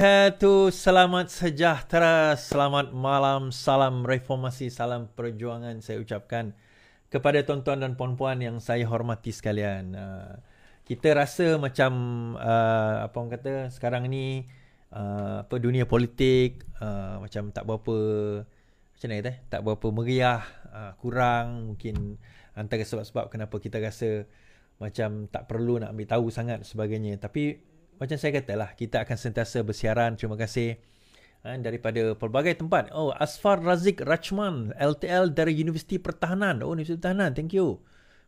Hatu selamat sejahtera, selamat malam, salam reformasi, salam perjuangan saya ucapkan kepada tuan-tuan dan puan-puan yang saya hormati sekalian. Ah, kita rasa macam ah, apa orang kata sekarang ni ah, apa dunia politik macam tak berapa macam mana kata eh, tak berapa meriah, kurang mungkin antara sebab-sebab kenapa kita rasa macam tak perlu nak ambil tahu sangat sebagainya. Tapi macam saya katalah kita akan sentiasa bersiaran terima kasih ha, daripada pelbagai tempat oh Asfar Razik Rachman LTL dari Universiti Pertahanan oh Universiti Pertahanan thank you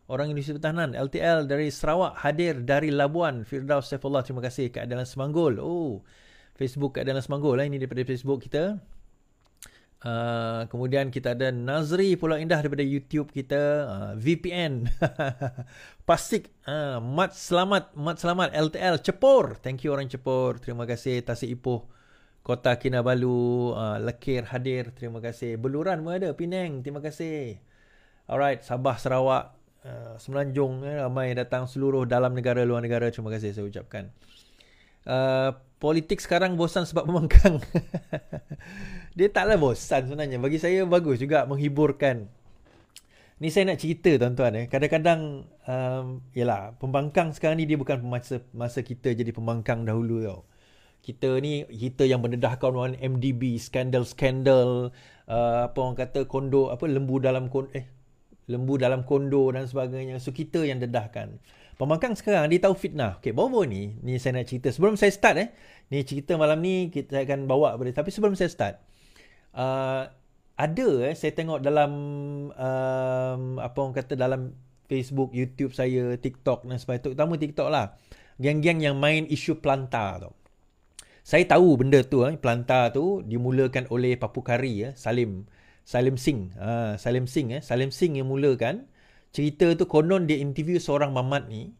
orang Universiti Pertahanan LTL dari Sarawak hadir dari Labuan Firdaus Saifullah terima kasih Kak Adalan Semanggol oh Facebook Kak Adalan Semanggol lah eh, ini daripada Facebook kita Uh, kemudian kita ada Nazri Pulau Indah daripada YouTube kita uh, ah, VPN Pasik uh, Mat Selamat Mat Selamat LTL Cepur Thank you orang Cepur Terima kasih Tasik Ipoh Kota Kinabalu uh, Lekir hadir Terima kasih Beluran pun ada Penang Terima kasih Alright Sabah Sarawak uh, Semenanjung eh, Ramai datang seluruh dalam negara luar negara Terima kasih saya ucapkan uh, politik sekarang bosan sebab pemangkang. dia taklah bosan sebenarnya. Bagi saya bagus juga menghiburkan. Ni saya nak cerita tuan-tuan eh. Kadang-kadang um, yalah pembangkang sekarang ni dia bukan masa masa kita jadi pembangkang dahulu tau. Kita ni kita yang mendedahkan orang MDB skandal-skandal uh, apa orang kata kondo apa lembu dalam kondo eh lembu dalam kondo dan sebagainya. So kita yang dedahkan. Pemakang sekarang dia tahu fitnah. Okey, bawa ni. Ni saya nak cerita. Sebelum saya start eh. Ni cerita malam ni kita akan bawa kepada. Tapi sebelum saya start. Uh, ada eh. Saya tengok dalam. Um, apa orang kata dalam. Facebook, YouTube saya, TikTok dan sebagainya. Terutama TikTok lah. Geng-geng yang main isu planta tu. Saya tahu benda tu. Eh. Planta tu dimulakan oleh papukari Kari. Eh. Salim. Salim Singh. Uh, Salim Singh. Eh. Salim Singh yang mulakan cerita tu konon dia interview seorang mamat ni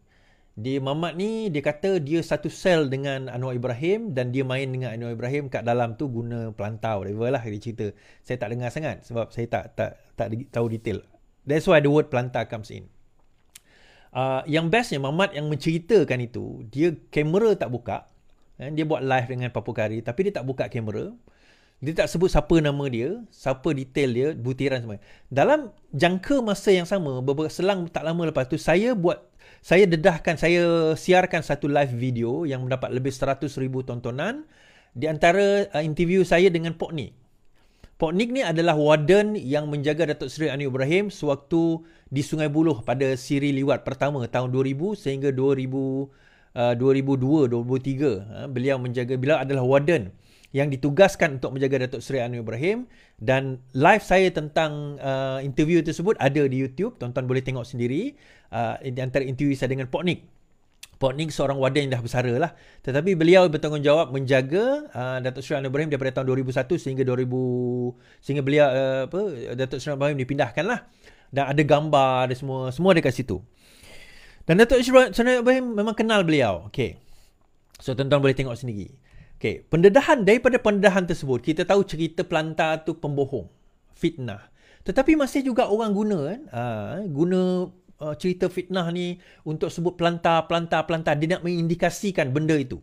dia mamat ni dia kata dia satu sel dengan Anwar Ibrahim dan dia main dengan Anwar Ibrahim kat dalam tu guna pelantau whatever lah dia cerita saya tak dengar sangat sebab saya tak tak tak tahu detail that's why the word pelantau comes in uh, yang bestnya mamat yang menceritakan itu dia kamera tak buka eh, dia buat live dengan Papu Kari tapi dia tak buka kamera dia tak sebut siapa nama dia, siapa detail dia, butiran semua. Dalam jangka masa yang sama, beberapa selang tak lama lepas tu, saya buat, saya dedahkan, saya siarkan satu live video yang mendapat lebih 100 ribu tontonan di antara uh, interview saya dengan Pok Nik. Pok Nik ni adalah warden yang menjaga Datuk Seri Anu Ibrahim sewaktu di Sungai Buloh pada siri liwat pertama tahun 2000 sehingga 2000, uh, 2002-2003. Uh, ha, beliau menjaga, beliau adalah warden yang ditugaskan untuk menjaga Datuk Seri Anwar Ibrahim dan live saya tentang uh, interview tersebut ada di YouTube tuan-tuan boleh tengok sendiri uh, antara interview saya dengan Pok Nik Pok Nik seorang warden yang dah bersara lah tetapi beliau bertanggungjawab menjaga uh, Datuk Seri Anwar Ibrahim daripada tahun 2001 sehingga 2000 sehingga beliau uh, apa Datuk Seri Anwar Ibrahim dipindahkan lah dan ada gambar ada semua semua ada kat situ dan Datuk Seri Anwar Ibrahim memang kenal beliau okey So tuan-tuan boleh tengok sendiri. Okay, pendedahan daripada pendedahan tersebut, kita tahu cerita pelantar tu pembohong, fitnah. Tetapi masih juga orang guna kan, uh, guna uh, cerita fitnah ni untuk sebut pelantar, pelantar, pelantar. Dia nak mengindikasikan benda itu.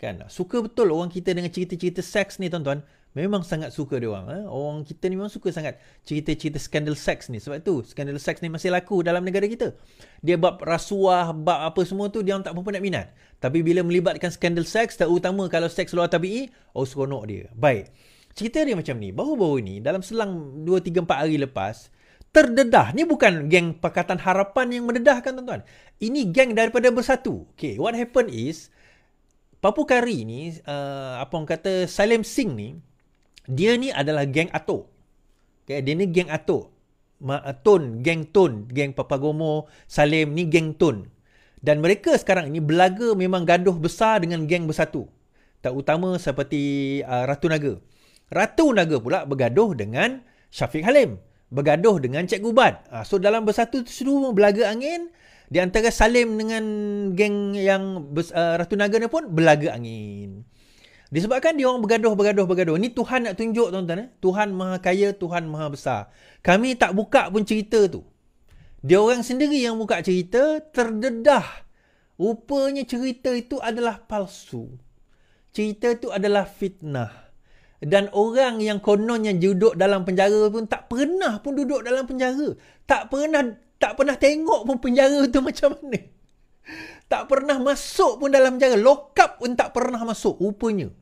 Kan? Suka betul orang kita dengan cerita-cerita seks ni tuan-tuan memang sangat suka dia orang eh? orang kita ni memang suka sangat cerita-cerita skandal seks ni sebab tu skandal seks ni masih laku dalam negara kita dia bab rasuah bab apa semua tu dia orang tak pun nak minat tapi bila melibatkan skandal seks terutama kalau seks luar tabi'i oh seronok dia baik cerita dia macam ni baru-baru ni dalam selang 2 3 4 hari lepas terdedah ni bukan geng pakatan harapan yang mendedahkan tuan-tuan ini geng daripada bersatu Okay, what happened is Papu Kari ni, uh, apa orang kata, Salim Singh ni, dia ni adalah geng ato, Okay, dia ni geng ato, Ma, uh, tun, geng Tun, geng Papagomo, Salim ni geng Tun. Dan mereka sekarang ni belaga memang gaduh besar dengan geng bersatu. Tak utama seperti uh, Ratu Naga. Ratu Naga pula bergaduh dengan Syafiq Halim. Bergaduh dengan Cik Gubat. Uh, so dalam bersatu tu semua belaga angin. Di antara Salim dengan geng yang uh, Ratu Naga ni pun belaga angin. Disebabkan dia orang bergaduh, bergaduh, bergaduh. Ini Tuhan nak tunjuk tuan-tuan. Eh? Tuhan maha kaya, Tuhan maha besar. Kami tak buka pun cerita tu. Dia orang sendiri yang buka cerita, terdedah. Rupanya cerita itu adalah palsu. Cerita itu adalah fitnah. Dan orang yang kononnya duduk dalam penjara pun tak pernah pun duduk dalam penjara. Tak pernah tak pernah tengok pun penjara itu macam mana. Tak pernah masuk pun dalam penjara. Lokap pun tak pernah masuk rupanya.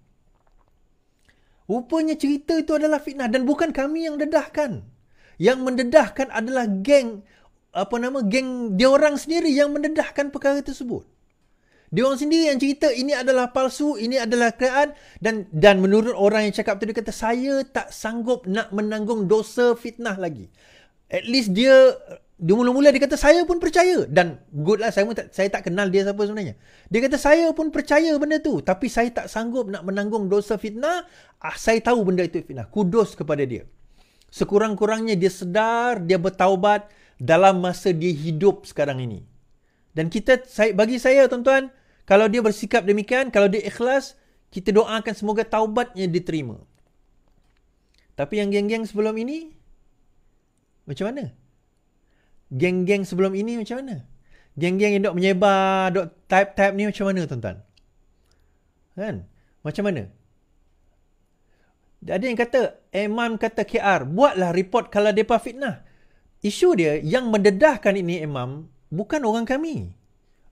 Rupanya cerita itu adalah fitnah dan bukan kami yang dedahkan. Yang mendedahkan adalah geng apa nama geng dia orang sendiri yang mendedahkan perkara tersebut. Dia orang sendiri yang cerita ini adalah palsu, ini adalah kerajaan dan dan menurut orang yang cakap tu dia kata saya tak sanggup nak menanggung dosa fitnah lagi. At least dia dia mula-mula dia kata saya pun percaya dan good lah saya pun tak, saya tak kenal dia siapa sebenarnya. Dia kata saya pun percaya benda tu tapi saya tak sanggup nak menanggung dosa fitnah Ah, saya tahu benda itu fitnah. Kudus kepada dia. Sekurang-kurangnya dia sedar, dia bertaubat dalam masa dia hidup sekarang ini. Dan kita saya bagi saya tuan-tuan, kalau dia bersikap demikian, kalau dia ikhlas, kita doakan semoga taubatnya diterima. Tapi yang geng-geng sebelum ini macam mana? Geng-geng sebelum ini macam mana? Geng-geng yang dok menyebar, dok type-type ni macam mana tuan-tuan? Kan? Macam mana? Ada yang kata, Imam kata KR, buatlah report kalau mereka fitnah. Isu dia, yang mendedahkan ini Imam, bukan orang kami.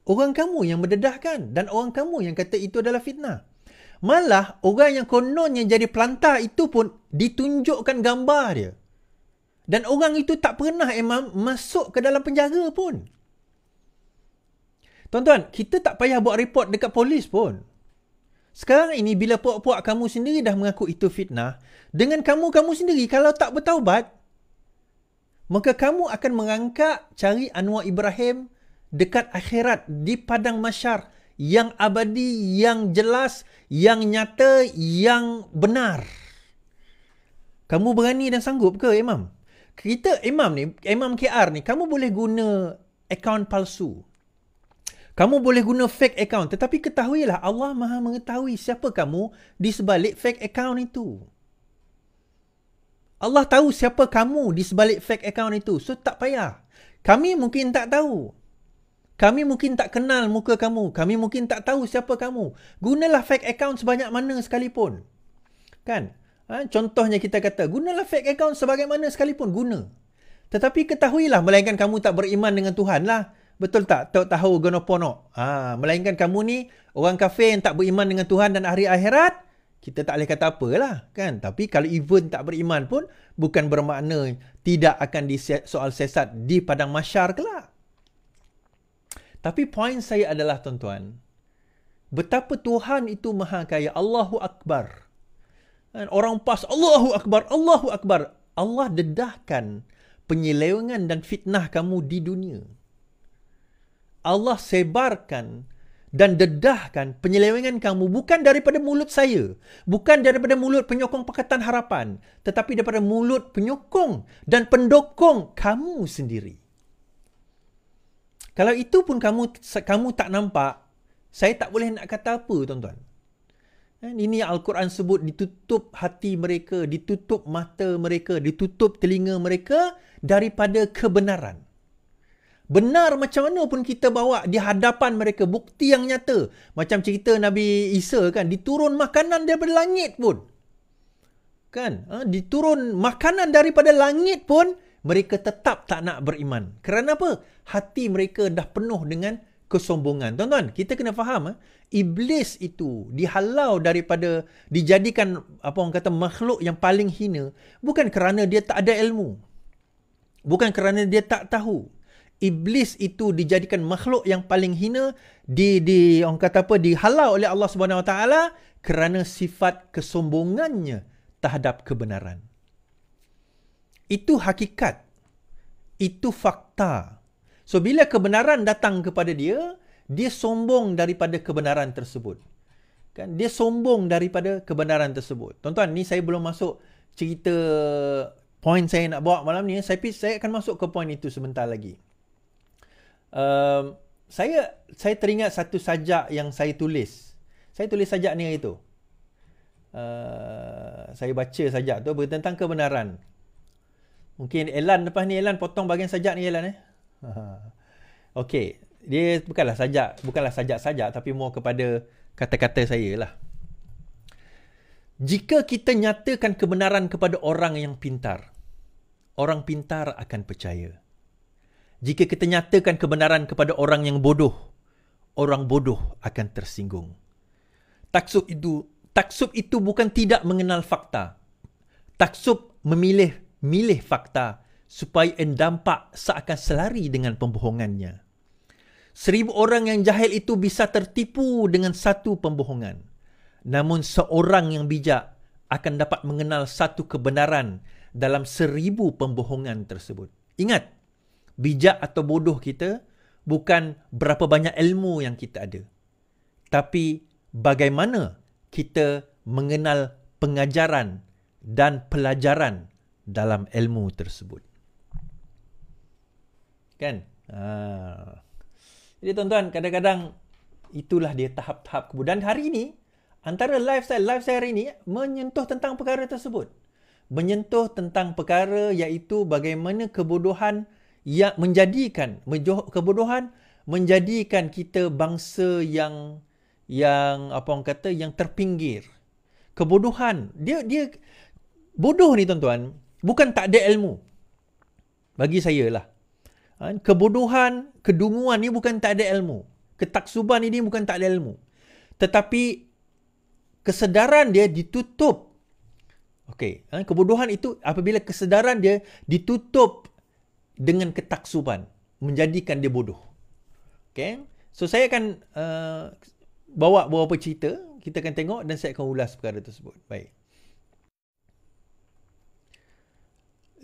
Orang kamu yang mendedahkan dan orang kamu yang kata itu adalah fitnah. Malah orang yang kononnya jadi pelantar itu pun ditunjukkan gambar dia. Dan orang itu tak pernah Imam masuk ke dalam penjara pun. Tuan-tuan, kita tak payah buat report dekat polis pun. Sekarang ini bila puak-puak kamu sendiri dah mengaku itu fitnah, dengan kamu kamu sendiri kalau tak bertaubat, maka kamu akan mengangkat cari Anwar Ibrahim dekat akhirat di padang mahsyar yang abadi, yang jelas, yang nyata, yang benar. Kamu berani dan sanggup ke Imam? Kita Imam ni, Imam KR ni, kamu boleh guna akaun palsu. Kamu boleh guna fake account tetapi ketahuilah Allah Maha mengetahui siapa kamu di sebalik fake account itu. Allah tahu siapa kamu di sebalik fake account itu. So tak payah. Kami mungkin tak tahu. Kami mungkin tak kenal muka kamu. Kami mungkin tak tahu siapa kamu. Gunalah fake account sebanyak mana sekalipun. Kan? Ha? Contohnya kita kata, gunalah fake account sebagaimana sekalipun. Guna. Tetapi ketahuilah, melainkan kamu tak beriman dengan Tuhan lah. Betul tak? Tak tahu gonopono. Ha, melainkan kamu ni orang kafir yang tak beriman dengan Tuhan dan hari akhirat, kita tak boleh kata apalah kan. Tapi kalau even tak beriman pun bukan bermakna tidak akan di soal sesat di padang mahsyar kelak. Tapi poin saya adalah tuan-tuan, betapa Tuhan itu maha kaya. Allahu Akbar. Kan? Orang pas Allahu Akbar, Allahu Akbar. Allah dedahkan penyelewengan dan fitnah kamu di dunia. Allah sebarkan dan dedahkan penyelewengan kamu bukan daripada mulut saya. Bukan daripada mulut penyokong Pakatan Harapan. Tetapi daripada mulut penyokong dan pendokong kamu sendiri. Kalau itu pun kamu kamu tak nampak, saya tak boleh nak kata apa tuan-tuan. Ini Al-Quran sebut ditutup hati mereka, ditutup mata mereka, ditutup telinga mereka daripada kebenaran. Benar macam mana pun kita bawa di hadapan mereka bukti yang nyata. Macam cerita Nabi Isa kan, diturun makanan daripada langit pun. Kan? Ha? diturun makanan daripada langit pun mereka tetap tak nak beriman. Kerana apa? Hati mereka dah penuh dengan kesombongan. Tuan-tuan, kita kena faham eh? iblis itu dihalau daripada dijadikan apa orang kata makhluk yang paling hina bukan kerana dia tak ada ilmu. Bukan kerana dia tak tahu iblis itu dijadikan makhluk yang paling hina di di orang kata apa dihalau oleh Allah Subhanahu Wa Taala kerana sifat kesombongannya terhadap kebenaran. Itu hakikat. Itu fakta. So bila kebenaran datang kepada dia, dia sombong daripada kebenaran tersebut. Kan? Dia sombong daripada kebenaran tersebut. Tuan-tuan, ni saya belum masuk cerita poin saya nak bawa malam ni. Saya, saya akan masuk ke poin itu sebentar lagi um, saya saya teringat satu sajak yang saya tulis. Saya tulis sajak ni hari tu. Uh, saya baca sajak tu bertentang kebenaran. Mungkin Elan lepas ni Elan potong bahagian sajak ni Elan eh. Okey, dia bukanlah sajak, bukanlah sajak sajak tapi mau kepada kata-kata saya lah. Jika kita nyatakan kebenaran kepada orang yang pintar, orang pintar akan percaya. Jika kita nyatakan kebenaran kepada orang yang bodoh, orang bodoh akan tersinggung. Taksub itu, taksub itu bukan tidak mengenal fakta. Taksub memilih milih fakta supaya endampak seakan selari dengan pembohongannya. Seribu orang yang jahil itu bisa tertipu dengan satu pembohongan. Namun seorang yang bijak akan dapat mengenal satu kebenaran dalam seribu pembohongan tersebut. Ingat, bijak atau bodoh kita bukan berapa banyak ilmu yang kita ada. Tapi bagaimana kita mengenal pengajaran dan pelajaran dalam ilmu tersebut. Kan? Ha. Jadi tuan-tuan, kadang-kadang itulah dia tahap-tahap kemudahan. Hari ini, antara live saya, live saya hari ini menyentuh tentang perkara tersebut. Menyentuh tentang perkara iaitu bagaimana kebodohan yang menjadikan kebodohan menjadikan kita bangsa yang yang apa orang kata yang terpinggir. Kebodohan dia dia bodoh ni tuan-tuan bukan tak ada ilmu. Bagi saya lah. Ha, kebodohan, kedunguan ni bukan tak ada ilmu. Ketaksuban ini bukan tak ada ilmu. Tetapi kesedaran dia ditutup Okey, ha, kebodohan itu apabila kesedaran dia ditutup dengan ketaksuban menjadikan dia bodoh. Okay. So saya akan uh, bawa beberapa cerita. Kita akan tengok dan saya akan ulas perkara tersebut. Baik.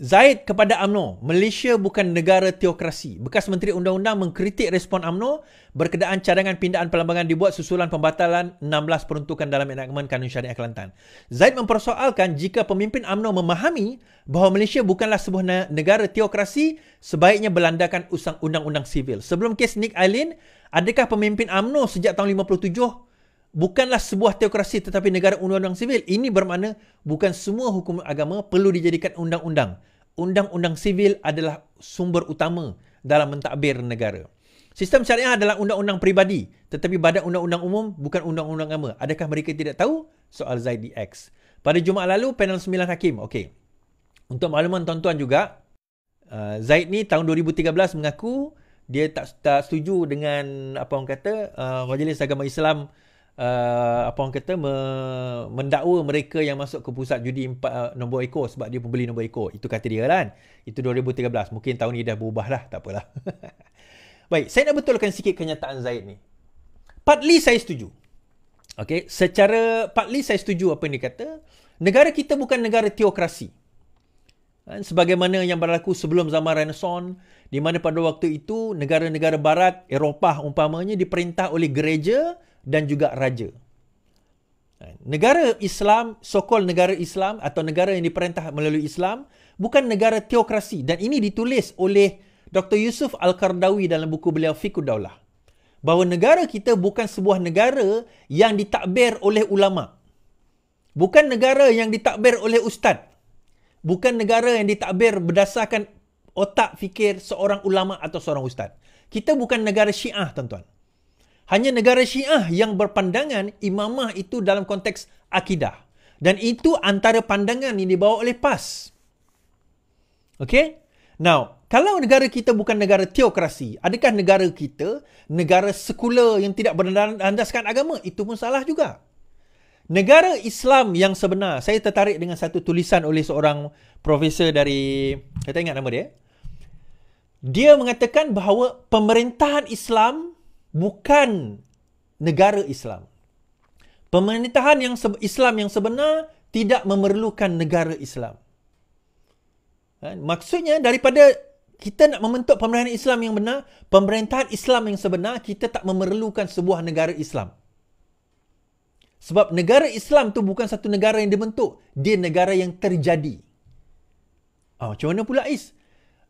Zaid kepada Amno, Malaysia bukan negara teokrasi. Bekas Menteri Undang-Undang mengkritik respon Amno berkenaan cadangan pindaan pelambangan dibuat susulan pembatalan 16 peruntukan dalam enakmen kanun syariah Kelantan. Zaid mempersoalkan jika pemimpin Amno memahami bahawa Malaysia bukanlah sebuah negara teokrasi, sebaiknya berlandakan usang undang-undang sivil. Sebelum kes Nick Aileen, adakah pemimpin Amno sejak tahun 57 bukanlah sebuah teokrasi tetapi negara undang-undang sivil. Ini bermakna bukan semua hukum agama perlu dijadikan undang-undang. Undang-undang sivil adalah sumber utama dalam mentadbir negara. Sistem syariah adalah undang-undang peribadi tetapi badan undang-undang umum bukan undang-undang agama. Adakah mereka tidak tahu? Soal Zaidi X. Pada Jumaat lalu panel 9 hakim. Okey. Untuk makluman tuan-tuan juga, uh, Zaid ni tahun 2013 mengaku dia tak, tak setuju dengan apa orang kata uh, majlis agama Islam uh, apa orang kata me, mendakwa mereka yang masuk ke pusat judi empat, uh, nombor ekor sebab dia pembeli nombor ekor. Itu kata dia kan. Itu 2013. Mungkin tahun ni dah berubah lah. Tak apalah. Baik, saya nak betulkan sikit kenyataan Zaid ni. Partly saya setuju. Okay, secara partly saya setuju apa yang dia kata. Negara kita bukan negara teokrasi. Kan, sebagaimana yang berlaku sebelum zaman Renaissance, di mana pada waktu itu negara-negara barat, Eropah umpamanya diperintah oleh gereja dan juga raja. Kan? Negara Islam, sokol negara Islam atau negara yang diperintah melalui Islam bukan negara teokrasi dan ini ditulis oleh Dr. Yusuf Al-Kardawi dalam buku beliau Fikud Daulah. Bahawa negara kita bukan sebuah negara yang ditakbir oleh ulama. Bukan negara yang ditakbir oleh ustaz. Bukan negara yang ditakbir berdasarkan otak fikir seorang ulama atau seorang ustaz. Kita bukan negara syiah, tuan-tuan. Hanya negara Syiah yang berpandangan imamah itu dalam konteks akidah. Dan itu antara pandangan yang dibawa oleh PAS. Okay? Now, kalau negara kita bukan negara teokrasi, adakah negara kita negara sekular yang tidak berlandaskan agama? Itu pun salah juga. Negara Islam yang sebenar, saya tertarik dengan satu tulisan oleh seorang profesor dari, saya tak ingat nama dia. Dia mengatakan bahawa pemerintahan Islam bukan negara Islam. Pemerintahan yang Islam yang sebenar tidak memerlukan negara Islam. Kan? Maksudnya daripada kita nak membentuk pemerintahan Islam yang benar, pemerintahan Islam yang sebenar kita tak memerlukan sebuah negara Islam. Sebab negara Islam tu bukan satu negara yang dibentuk, dia negara yang terjadi. Ah, oh, macam mana pula is?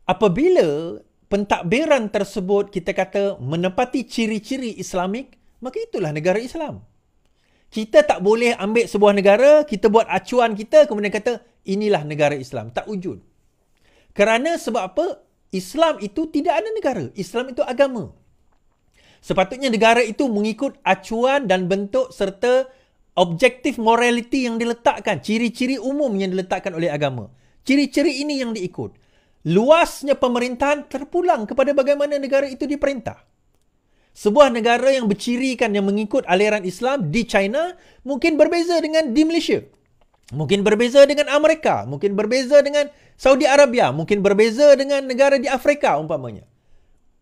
Apabila pentadbiran tersebut kita kata menepati ciri-ciri islamik maka itulah negara Islam kita tak boleh ambil sebuah negara kita buat acuan kita kemudian kata inilah negara Islam tak wujud kerana sebab apa Islam itu tidak ada negara Islam itu agama sepatutnya negara itu mengikut acuan dan bentuk serta objektif morality yang diletakkan ciri-ciri umum yang diletakkan oleh agama ciri-ciri ini yang diikut luasnya pemerintahan terpulang kepada bagaimana negara itu diperintah. Sebuah negara yang bercirikan yang mengikut aliran Islam di China mungkin berbeza dengan di Malaysia. Mungkin berbeza dengan Amerika, mungkin berbeza dengan Saudi Arabia, mungkin berbeza dengan negara di Afrika umpamanya.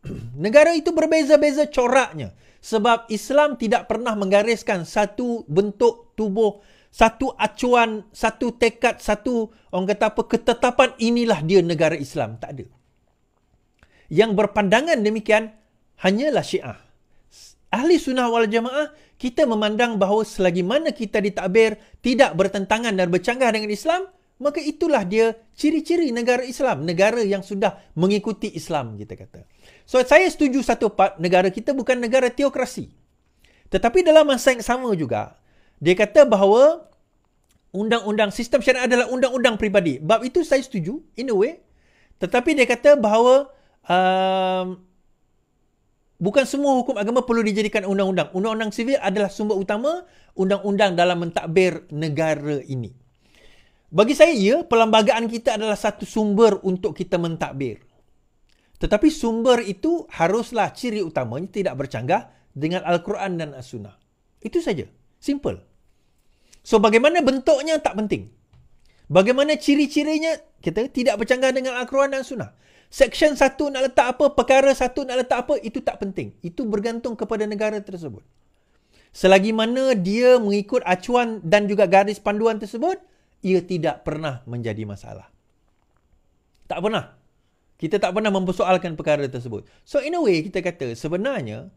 Negara itu berbeza-beza coraknya sebab Islam tidak pernah menggariskan satu bentuk tubuh satu acuan, satu tekad, satu orang kata apa ketetapan inilah dia negara Islam. Tak ada. Yang berpandangan demikian hanyalah syiah. Ahli sunnah wal jamaah, kita memandang bahawa selagi mana kita ditakbir tidak bertentangan dan bercanggah dengan Islam, maka itulah dia ciri-ciri negara Islam, negara yang sudah mengikuti Islam, kita kata. So, saya setuju satu part, negara kita bukan negara teokrasi. Tetapi dalam masa yang sama juga, dia kata bahawa undang-undang sistem syariah adalah undang-undang peribadi. Bab itu saya setuju in a way. Tetapi dia kata bahawa uh, bukan semua hukum agama perlu dijadikan undang-undang. Undang-undang sivil adalah sumber utama undang-undang dalam mentadbir negara ini. Bagi saya, ya, perlembagaan kita adalah satu sumber untuk kita mentadbir. Tetapi sumber itu haruslah ciri utamanya tidak bercanggah dengan Al-Quran dan As-Sunnah. Itu saja. Simple. So bagaimana bentuknya tak penting. Bagaimana ciri-cirinya kita tidak bercanggah dengan Al-Quran dan Sunnah. Section satu nak letak apa, perkara satu nak letak apa, itu tak penting. Itu bergantung kepada negara tersebut. Selagi mana dia mengikut acuan dan juga garis panduan tersebut, ia tidak pernah menjadi masalah. Tak pernah. Kita tak pernah mempersoalkan perkara tersebut. So in a way, kita kata sebenarnya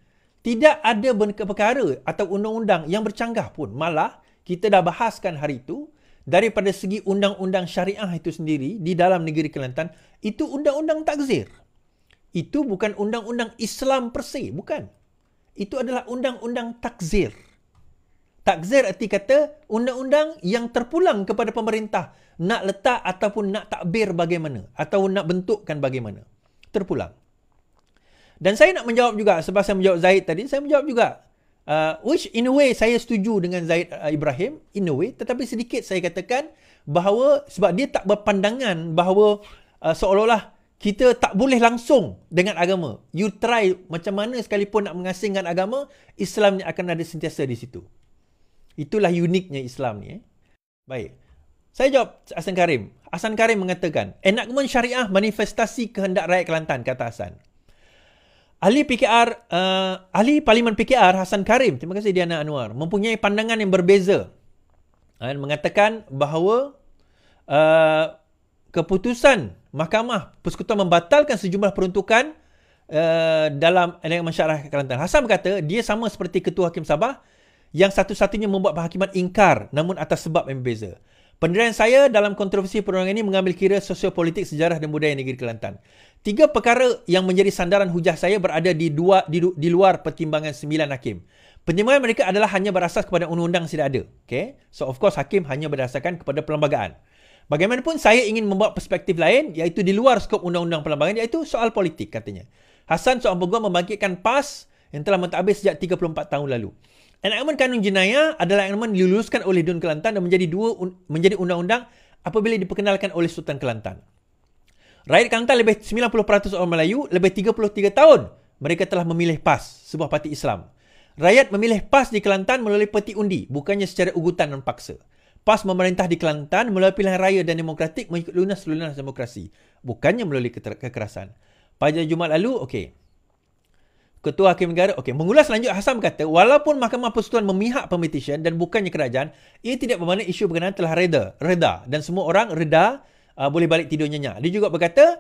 tidak ada perkara atau undang-undang yang bercanggah pun. Malah kita dah bahaskan hari itu daripada segi undang-undang syariah itu sendiri di dalam negeri Kelantan itu undang-undang takzir. Itu bukan undang-undang Islam per bukan. Itu adalah undang-undang takzir. Takzir erti kata undang-undang yang terpulang kepada pemerintah nak letak ataupun nak takbir bagaimana atau nak bentukkan bagaimana. Terpulang. Dan saya nak menjawab juga sebab saya menjawab Zahid tadi, saya menjawab juga Uh, which in a way saya setuju dengan Zaid uh, Ibrahim in a way tetapi sedikit saya katakan bahawa sebab dia tak berpandangan bahawa uh, seolah-olah kita tak boleh langsung dengan agama. You try macam mana sekalipun nak mengasingkan agama, Islam ni akan ada sentiasa di situ. Itulah uniknya Islam ni. Eh. Baik. Saya jawab Hasan Karim. Hasan Karim mengatakan, enakmen syariah manifestasi kehendak rakyat Kelantan, kata Hasan. Ahli PKR, uh, ahli Parlimen PKR Hasan Karim, terima kasih Diana Anwar, mempunyai pandangan yang berbeza uh, dan mengatakan bahawa uh, keputusan mahkamah persekutuan membatalkan sejumlah peruntukan uh, dalam elemen masyarakat Kelantan. Hasan berkata, dia sama seperti Ketua Hakim Sabah yang satu-satunya membuat perhakiman ingkar namun atas sebab yang berbeza. Pendirian saya dalam kontroversi perundangan ini mengambil kira sosiopolitik sejarah dan budaya negeri Kelantan. Tiga perkara yang menjadi sandaran hujah saya berada di dua di, di luar pertimbangan sembilan hakim. Pertimbangan mereka adalah hanya berasas kepada undang-undang tidak ada. Okay? So of course hakim hanya berdasarkan kepada perlembagaan. Bagaimanapun saya ingin membawa perspektif lain iaitu di luar skop undang-undang perlembagaan iaitu soal politik katanya. Hasan Soal Peguam membangkitkan PAS yang telah mentadbir sejak 34 tahun lalu. Enakmen kanun jenayah adalah enakmen diluluskan oleh Dun Kelantan dan menjadi dua menjadi undang-undang apabila diperkenalkan oleh Sultan Kelantan. Rakyat Kelantan lebih 90% orang Melayu lebih 33 tahun mereka telah memilih PAS sebuah parti Islam. Rakyat memilih PAS di Kelantan melalui peti undi bukannya secara ugutan dan paksa. PAS memerintah di Kelantan melalui pilihan raya dan demokratik mengikut lunas-lunas demokrasi bukannya melalui kekerasan. Pada Jumaat lalu, okey. Ketua Hakim Negara, okey, mengulas lanjut Hassan kata walaupun Mahkamah Persekutuan memihak pemetition dan bukannya kerajaan, ia tidak bermakna isu berkenaan telah reda, reda dan semua orang reda uh, boleh balik tidur nyenyak. Dia juga berkata,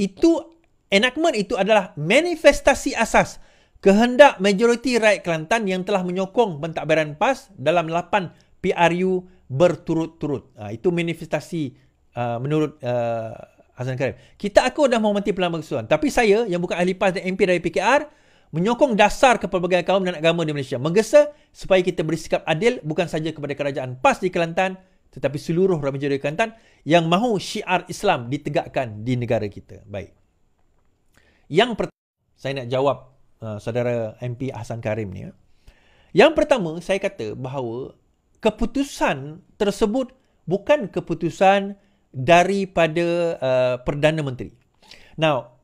itu enakmen itu adalah manifestasi asas kehendak majoriti rakyat Kelantan yang telah menyokong pentadbiran PAS dalam 8 PRU berturut-turut. Uh, itu manifestasi uh, menurut uh, Hassan Karim. Kita aku dah menghormati pelan persatuan. Tapi saya yang bukan ahli PAS dan MP dari PKR, menyokong dasar kepelbagaian kaum dan agama di Malaysia. Menggesa supaya kita bersikap adil bukan saja kepada kerajaan PAS di Kelantan, tetapi seluruh remaja di Kelantan yang mahu syiar Islam ditegakkan di negara kita. Baik. Yang pertama, saya nak jawab uh, saudara MP Hasan Karim ni. Ya. Yang pertama, saya kata bahawa keputusan tersebut bukan keputusan daripada uh, Perdana Menteri. Now,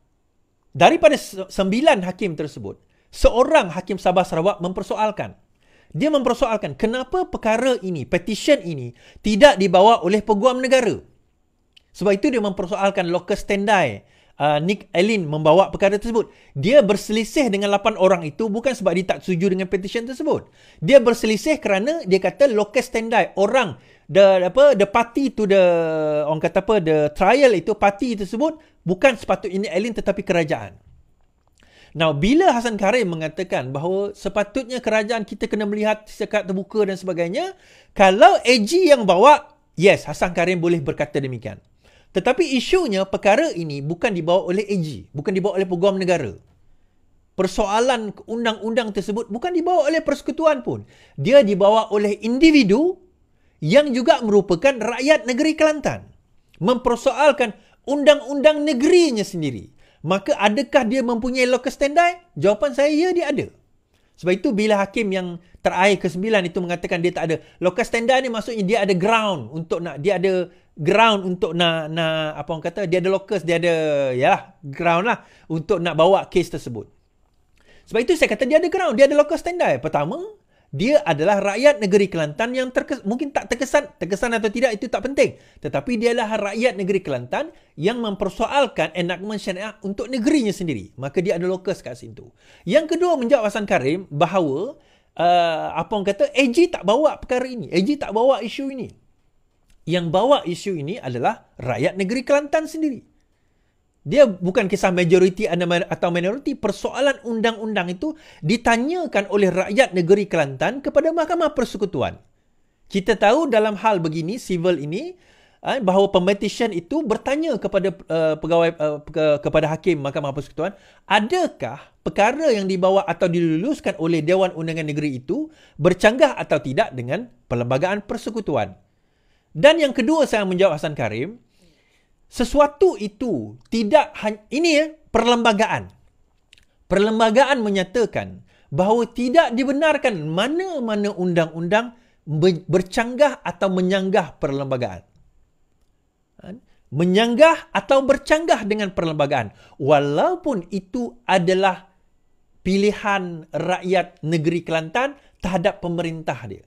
daripada sembilan hakim tersebut, seorang hakim Sabah Sarawak mempersoalkan dia mempersoalkan kenapa perkara ini, petition ini tidak dibawa oleh peguam negara. Sebab itu dia mempersoalkan locus tendai uh, Nick Allen membawa perkara tersebut. Dia berselisih dengan lapan orang itu bukan sebab dia tak setuju dengan petition tersebut. Dia berselisih kerana dia kata locus tendai orang the apa the party to the orang kata apa the trial itu party tersebut bukan sepatutnya Nick Allen tetapi kerajaan. Now, bila Hasan Karim mengatakan bahawa sepatutnya kerajaan kita kena melihat sekat terbuka dan sebagainya, kalau AG yang bawa, yes, Hasan Karim boleh berkata demikian. Tetapi isunya perkara ini bukan dibawa oleh AG, bukan dibawa oleh peguam negara. Persoalan undang-undang tersebut bukan dibawa oleh persekutuan pun. Dia dibawa oleh individu yang juga merupakan rakyat negeri Kelantan. Mempersoalkan undang-undang negerinya sendiri. Maka adakah dia mempunyai lokus standi? Jawapan saya, ya dia ada. Sebab itu bila hakim yang terakhir ke-9 itu mengatakan dia tak ada. lokus standi ni maksudnya dia ada ground untuk nak, dia ada ground untuk nak, nak apa orang kata, dia ada lokus dia ada, ya lah ground lah untuk nak bawa kes tersebut. Sebab itu saya kata dia ada ground, dia ada lokus standi. Pertama, dia adalah rakyat negeri Kelantan yang terkes- mungkin tak terkesan terkesan atau tidak itu tak penting tetapi dia adalah rakyat negeri Kelantan yang mempersoalkan enactment syariah untuk negerinya sendiri maka dia ada lokus kat situ yang kedua menjawab Hasan Karim bahawa uh, apa orang kata AG tak bawa perkara ini AG tak bawa isu ini yang bawa isu ini adalah rakyat negeri Kelantan sendiri dia bukan kisah majoriti atau minoriti. Persoalan undang-undang itu ditanyakan oleh rakyat negeri Kelantan kepada Mahkamah Persekutuan. Kita tahu dalam hal begini, civil ini, eh, bahawa pemetition itu bertanya kepada uh, pegawai uh, ke, kepada hakim Mahkamah Persekutuan adakah perkara yang dibawa atau diluluskan oleh Dewan Undangan Negeri itu bercanggah atau tidak dengan Perlembagaan Persekutuan. Dan yang kedua saya menjawab Hasan Karim, sesuatu itu tidak hanya ini ya perlembagaan perlembagaan menyatakan bahawa tidak dibenarkan mana-mana undang-undang bercanggah atau menyanggah perlembagaan kan? menyanggah atau bercanggah dengan perlembagaan walaupun itu adalah pilihan rakyat negeri Kelantan terhadap pemerintah dia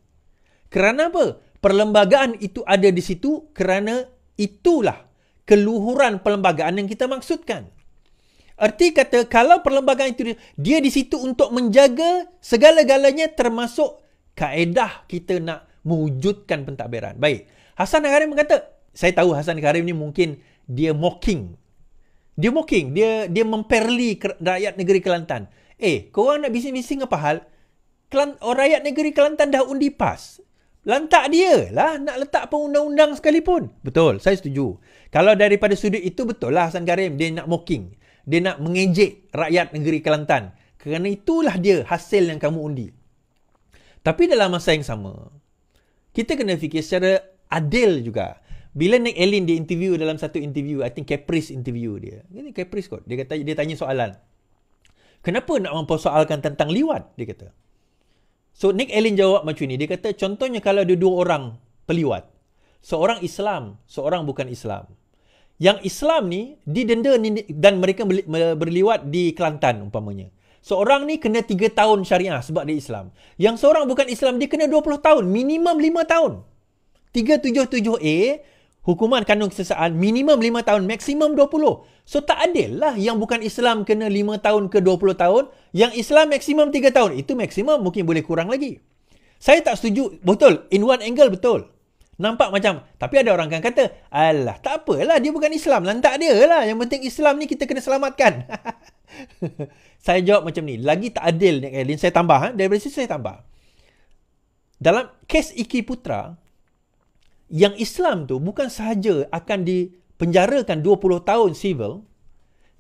kerana apa perlembagaan itu ada di situ kerana itulah keluhuran perlembagaan yang kita maksudkan. Erti kata kalau perlembagaan itu dia di situ untuk menjaga segala-galanya termasuk kaedah kita nak mewujudkan pentadbiran. Baik. Hasan Karim mengata, saya tahu Hasan Karim ni mungkin dia mocking. Dia mocking, dia dia memperli rakyat negeri Kelantan. Eh, kau nak bising-bising apa hal? Kelant oh, rakyat negeri Kelantan dah undi pas. Lantak dia lah nak letak pun undang-undang sekalipun. Betul, saya setuju. Kalau daripada sudut itu betul lah Hassan Karim dia nak mocking. Dia nak mengejek rakyat negeri Kelantan. Kerana itulah dia hasil yang kamu undi. Tapi dalam masa yang sama, kita kena fikir secara adil juga. Bila Nick Elin dia interview dalam satu interview, I think Caprice interview dia. Ini Caprice kot. Dia kata dia tanya soalan. Kenapa nak mempersoalkan tentang liwat? Dia kata. So Nick Elin jawab macam ni. Dia kata contohnya kalau ada dua orang peliwat. Seorang Islam, seorang bukan Islam yang Islam ni didenda dan mereka berliwat di Kelantan umpamanya. Seorang ni kena 3 tahun syariah sebab dia Islam. Yang seorang bukan Islam dia kena 20 tahun, minimum 5 tahun. 377A hukuman kanun kesesaan minimum 5 tahun, maksimum 20. So tak adil lah yang bukan Islam kena 5 tahun ke 20 tahun, yang Islam maksimum 3 tahun. Itu maksimum mungkin boleh kurang lagi. Saya tak setuju. Betul. In one angle betul. Nampak macam, tapi ada orang yang kata, alah tak apalah dia bukan Islam, lantak dia lah. Yang penting Islam ni kita kena selamatkan. saya jawab macam ni, lagi tak adil ni Elin. Saya tambah, ha? daripada situ saya tambah. Dalam kes Iki Putra, yang Islam tu bukan sahaja akan dipenjarakan 20 tahun civil,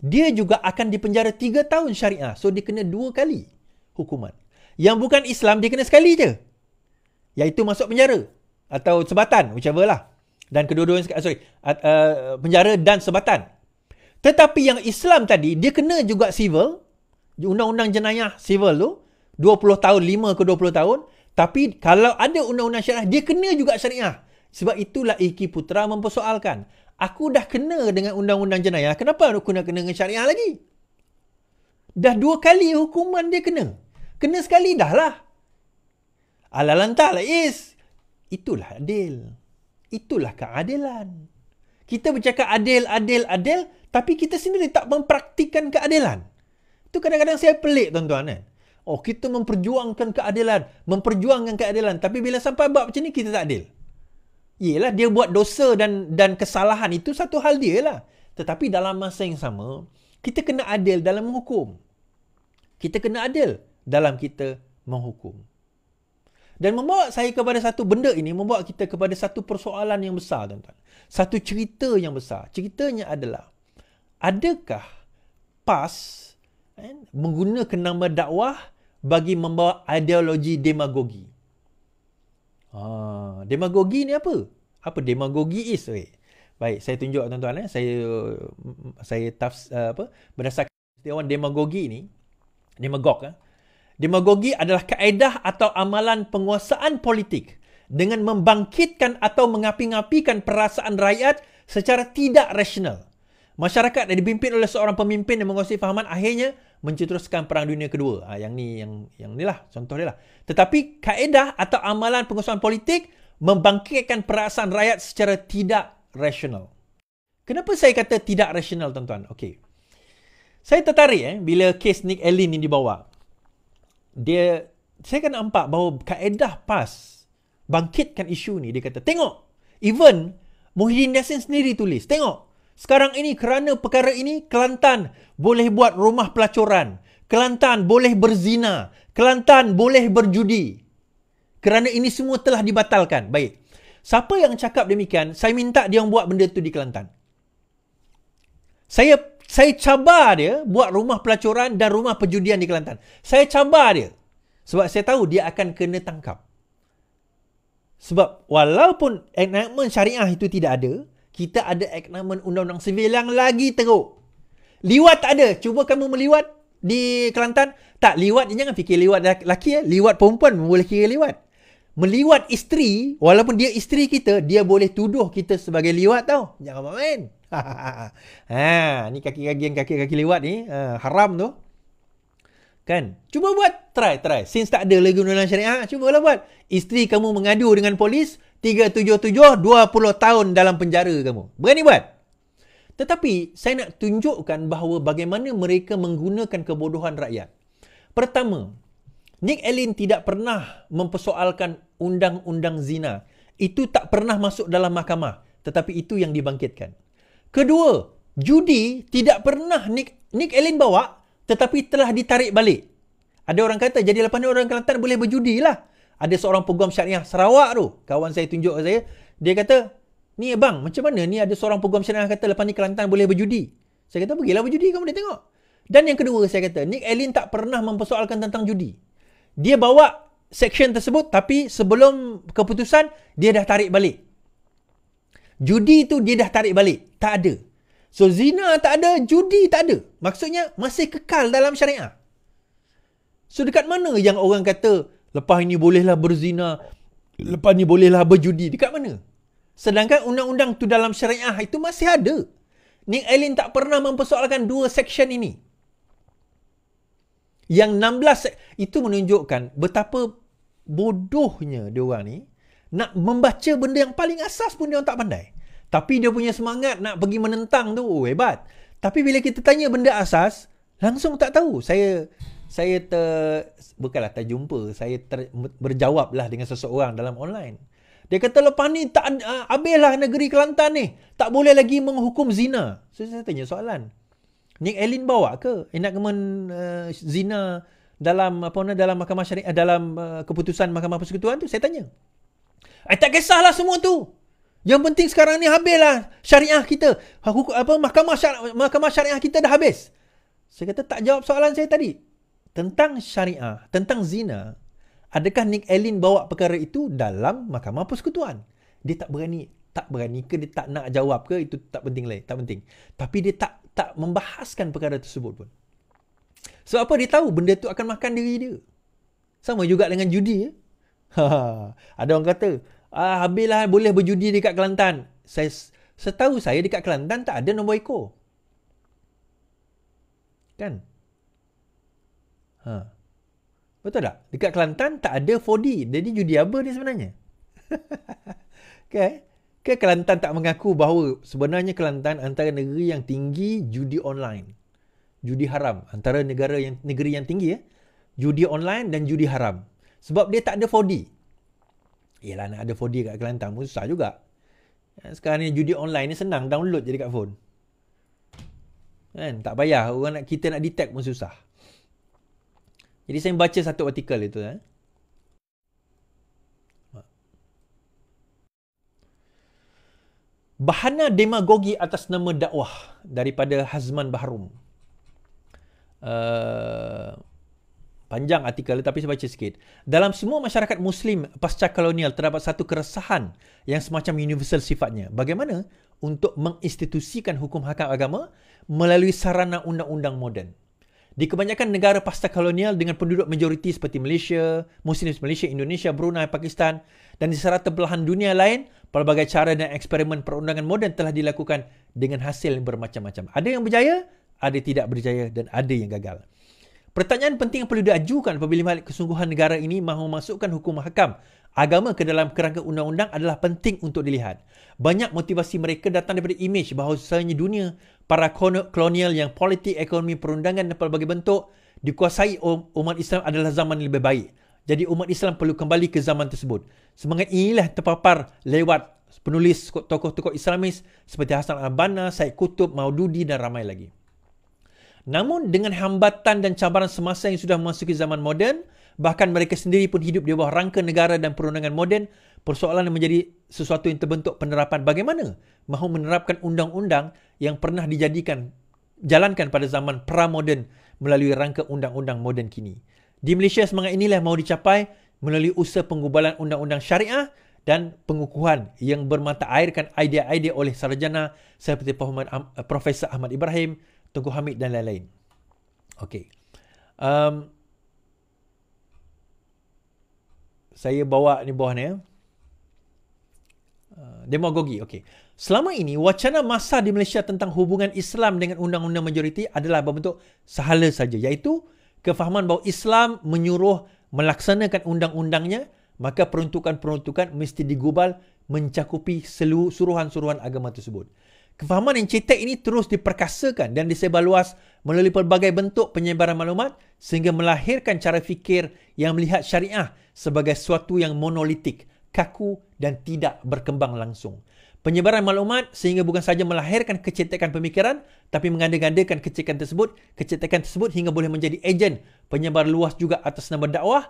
dia juga akan dipenjara 3 tahun syariah. So dia kena 2 kali hukuman. Yang bukan Islam dia kena sekali je. Iaitu masuk penjara atau sebatan whichever lah dan kedua-dua sorry uh, penjara dan sebatan tetapi yang Islam tadi dia kena juga civil undang-undang jenayah civil tu 20 tahun 5 ke 20 tahun tapi kalau ada undang-undang syariah dia kena juga syariah sebab itulah Iki Putra mempersoalkan aku dah kena dengan undang-undang jenayah kenapa aku nak kena dengan syariah lagi dah dua kali hukuman dia kena kena sekali dah lah alalantah lah is Itulah adil. Itulah keadilan. Kita bercakap adil, adil, adil. Tapi kita sendiri tak mempraktikan keadilan. Itu kadang-kadang saya pelik tuan-tuan. Eh? Oh, kita memperjuangkan keadilan. Memperjuangkan keadilan. Tapi bila sampai bab macam ni, kita tak adil. Yelah, dia buat dosa dan dan kesalahan. Itu satu hal dia lah. Tetapi dalam masa yang sama, kita kena adil dalam menghukum. Kita kena adil dalam kita menghukum. Dan membawa saya kepada satu benda ini membawa kita kepada satu persoalan yang besar tuan-tuan. Satu cerita yang besar. Ceritanya adalah adakah PAS kan, menggunakan nama dakwah bagi membawa ideologi demagogi? Ha, demagogi ni apa? Apa demagogi is? Okay. Baik, saya tunjuk tuan-tuan eh. Saya saya tafs, uh, apa? Berdasarkan istilah demagogi ni, demagog ah. Eh. Demagogi adalah kaedah atau amalan penguasaan politik dengan membangkitkan atau mengapi-ngapikan perasaan rakyat secara tidak rasional. Masyarakat yang dipimpin oleh seorang pemimpin yang menguasai fahaman akhirnya mencetuskan Perang Dunia Kedua. Ha, yang ni yang yang ni lah, contoh dia lah. Tetapi kaedah atau amalan penguasaan politik membangkitkan perasaan rakyat secara tidak rasional. Kenapa saya kata tidak rasional tuan-tuan? Okey. Saya tertarik eh, bila kes Nick Allen ini dibawa dia saya kan nampak bahawa kaedah PAS bangkitkan isu ni dia kata tengok even Muhyiddin Yassin sendiri tulis tengok sekarang ini kerana perkara ini Kelantan boleh buat rumah pelacuran Kelantan boleh berzina Kelantan boleh berjudi kerana ini semua telah dibatalkan baik siapa yang cakap demikian saya minta dia buat benda tu di Kelantan saya saya cabar dia buat rumah pelacuran dan rumah perjudian di Kelantan. Saya cabar dia. Sebab saya tahu dia akan kena tangkap. Sebab walaupun enactment syariah itu tidak ada, kita ada enactment undang-undang sivil yang lagi teruk. Liwat tak ada. Cuba kamu meliwat di Kelantan. Tak, liwat ni jangan fikir liwat lelaki. Ya. Liwat perempuan boleh kira liwat. Meliwat isteri, walaupun dia isteri kita, dia boleh tuduh kita sebagai liwat tau. Jangan main. ha, ni kaki-kaki yang kaki-kaki lewat ni ha, haram tu kan cuba buat try try since tak ada lagi undang-undang syariah ha, cubalah buat isteri kamu mengadu dengan polis 377 20 tahun dalam penjara kamu berani buat tetapi saya nak tunjukkan bahawa bagaimana mereka menggunakan kebodohan rakyat pertama Nick Elin tidak pernah mempersoalkan undang-undang zina itu tak pernah masuk dalam mahkamah tetapi itu yang dibangkitkan Kedua, judi tidak pernah Nick, Nick Allen bawa tetapi telah ditarik balik. Ada orang kata, jadi lapan orang Kelantan boleh berjudi lah. Ada seorang peguam syariah Sarawak tu, kawan saya tunjuk ke saya. Dia kata, ni bang, macam mana ni ada seorang peguam syariah kata lapan ni Kelantan boleh berjudi. Saya kata, pergilah berjudi kamu boleh tengok. Dan yang kedua saya kata, Nick Allen tak pernah mempersoalkan tentang judi. Dia bawa section tersebut tapi sebelum keputusan, dia dah tarik balik. Judi tu dia dah tarik balik. Tak ada. So zina tak ada, judi tak ada. Maksudnya masih kekal dalam syariah. So dekat mana yang orang kata lepas ini bolehlah berzina, lepas ini bolehlah berjudi? Dekat mana? Sedangkan undang-undang tu dalam syariah itu masih ada. Nick Elin tak pernah mempersoalkan dua section ini. Yang 16 itu menunjukkan betapa bodohnya dia orang ni nak membaca benda yang paling asas pun dia orang tak pandai. Tapi dia punya semangat nak pergi menentang tu oh, hebat. Tapi bila kita tanya benda asas, langsung tak tahu. Saya saya ter bukanlah jumpa, saya ter, berjawab lah dengan seseorang dalam online. Dia kata lepas ni tak uh, habislah negeri Kelantan ni. Tak boleh lagi menghukum zina. So, saya tanya soalan. Nick Elin bawa ke enactment uh, zina dalam apa nama dalam mahkamah syariah eh, dalam uh, keputusan mahkamah persekutuan tu saya tanya. I eh, tak kisahlah semua tu. Yang penting sekarang ni habislah syariah kita. Hukum apa mahkamah syariah, mahkamah syariah kita dah habis. Saya kata tak jawab soalan saya tadi. Tentang syariah, tentang zina, adakah Nick Allen bawa perkara itu dalam mahkamah persekutuan? Dia tak berani, tak berani ke dia tak nak jawab ke itu tak penting lagi, tak penting. Tapi dia tak tak membahaskan perkara tersebut pun. Sebab apa dia tahu benda tu akan makan diri dia. Sama juga dengan judi. Eh? ada orang kata, ah, habislah boleh berjudi dekat Kelantan. Saya, setahu saya dekat Kelantan tak ada nombor ekor. Kan? Ha. Betul tak? Dekat Kelantan tak ada 4D. Jadi judi apa ni sebenarnya? okay. Eh? Ke Kelantan tak mengaku bahawa sebenarnya Kelantan antara negeri yang tinggi judi online. Judi haram. Antara negara yang negeri yang tinggi ya. Judi online dan judi haram. Sebab dia tak ada 4D. Yelah nak ada 4D kat Kelantan pun susah juga. Eh, sekarang ni judi online ni senang download je dekat phone. Kan? Tak payah. Orang nak kita nak detect pun susah. Jadi saya baca satu artikel itu. Eh. Bahana demagogi atas nama dakwah daripada Hazman Bahrum. Uh, panjang artikel tapi saya baca sikit. Dalam semua masyarakat Muslim pasca kolonial terdapat satu keresahan yang semacam universal sifatnya. Bagaimana untuk menginstitusikan hukum hakam agama melalui sarana undang-undang moden. Di kebanyakan negara pasca kolonial dengan penduduk majoriti seperti Malaysia, Muslim Malaysia, Indonesia, Brunei, Pakistan dan di serata belahan dunia lain, pelbagai cara dan eksperimen perundangan moden telah dilakukan dengan hasil yang bermacam-macam. Ada yang berjaya, ada yang tidak berjaya dan ada yang gagal. Pertanyaan penting yang perlu diajukan apabila melihat kesungguhan negara ini mahu memasukkan hukum mahkam agama ke dalam kerangka undang-undang adalah penting untuk dilihat. Banyak motivasi mereka datang daripada imej bahawa bahawasanya dunia para kolonial yang politik, ekonomi, perundangan dan pelbagai bentuk dikuasai um, umat Islam adalah zaman yang lebih baik. Jadi umat Islam perlu kembali ke zaman tersebut. Semangat inilah terpapar lewat penulis tokoh-tokoh Islamis seperti Hasan Al-Banna, Said Qutub, Maududi dan ramai lagi. Namun dengan hambatan dan cabaran semasa yang sudah memasuki zaman moden, bahkan mereka sendiri pun hidup di bawah rangka negara dan perundangan moden, persoalan yang menjadi sesuatu yang terbentuk penerapan bagaimana mahu menerapkan undang-undang yang pernah dijadikan jalankan pada zaman pramoden melalui rangka undang-undang moden kini. Di Malaysia semangat inilah mahu dicapai melalui usaha penggubalan undang-undang syariah dan pengukuhan yang bermata airkan idea-idea oleh sarjana seperti Profesor Ahmad Ibrahim, Tengku Hamid dan lain-lain. Okey. Um, saya bawa ni bawah ni. Ya. Uh, demagogi. Okey. Selama ini, wacana masa di Malaysia tentang hubungan Islam dengan undang-undang majoriti adalah berbentuk sahala saja. Iaitu, kefahaman bahawa Islam menyuruh melaksanakan undang-undangnya, maka peruntukan-peruntukan mesti digubal mencakupi seluruh suruhan suruhan agama tersebut kefahaman yang cetek ini terus diperkasakan dan disebar luas melalui pelbagai bentuk penyebaran maklumat sehingga melahirkan cara fikir yang melihat syariah sebagai suatu yang monolitik, kaku dan tidak berkembang langsung. Penyebaran maklumat sehingga bukan saja melahirkan kecetekan pemikiran tapi mengandang-andakan kecetekan tersebut, kecetekan tersebut hingga boleh menjadi ejen penyebar luas juga atas nama dakwah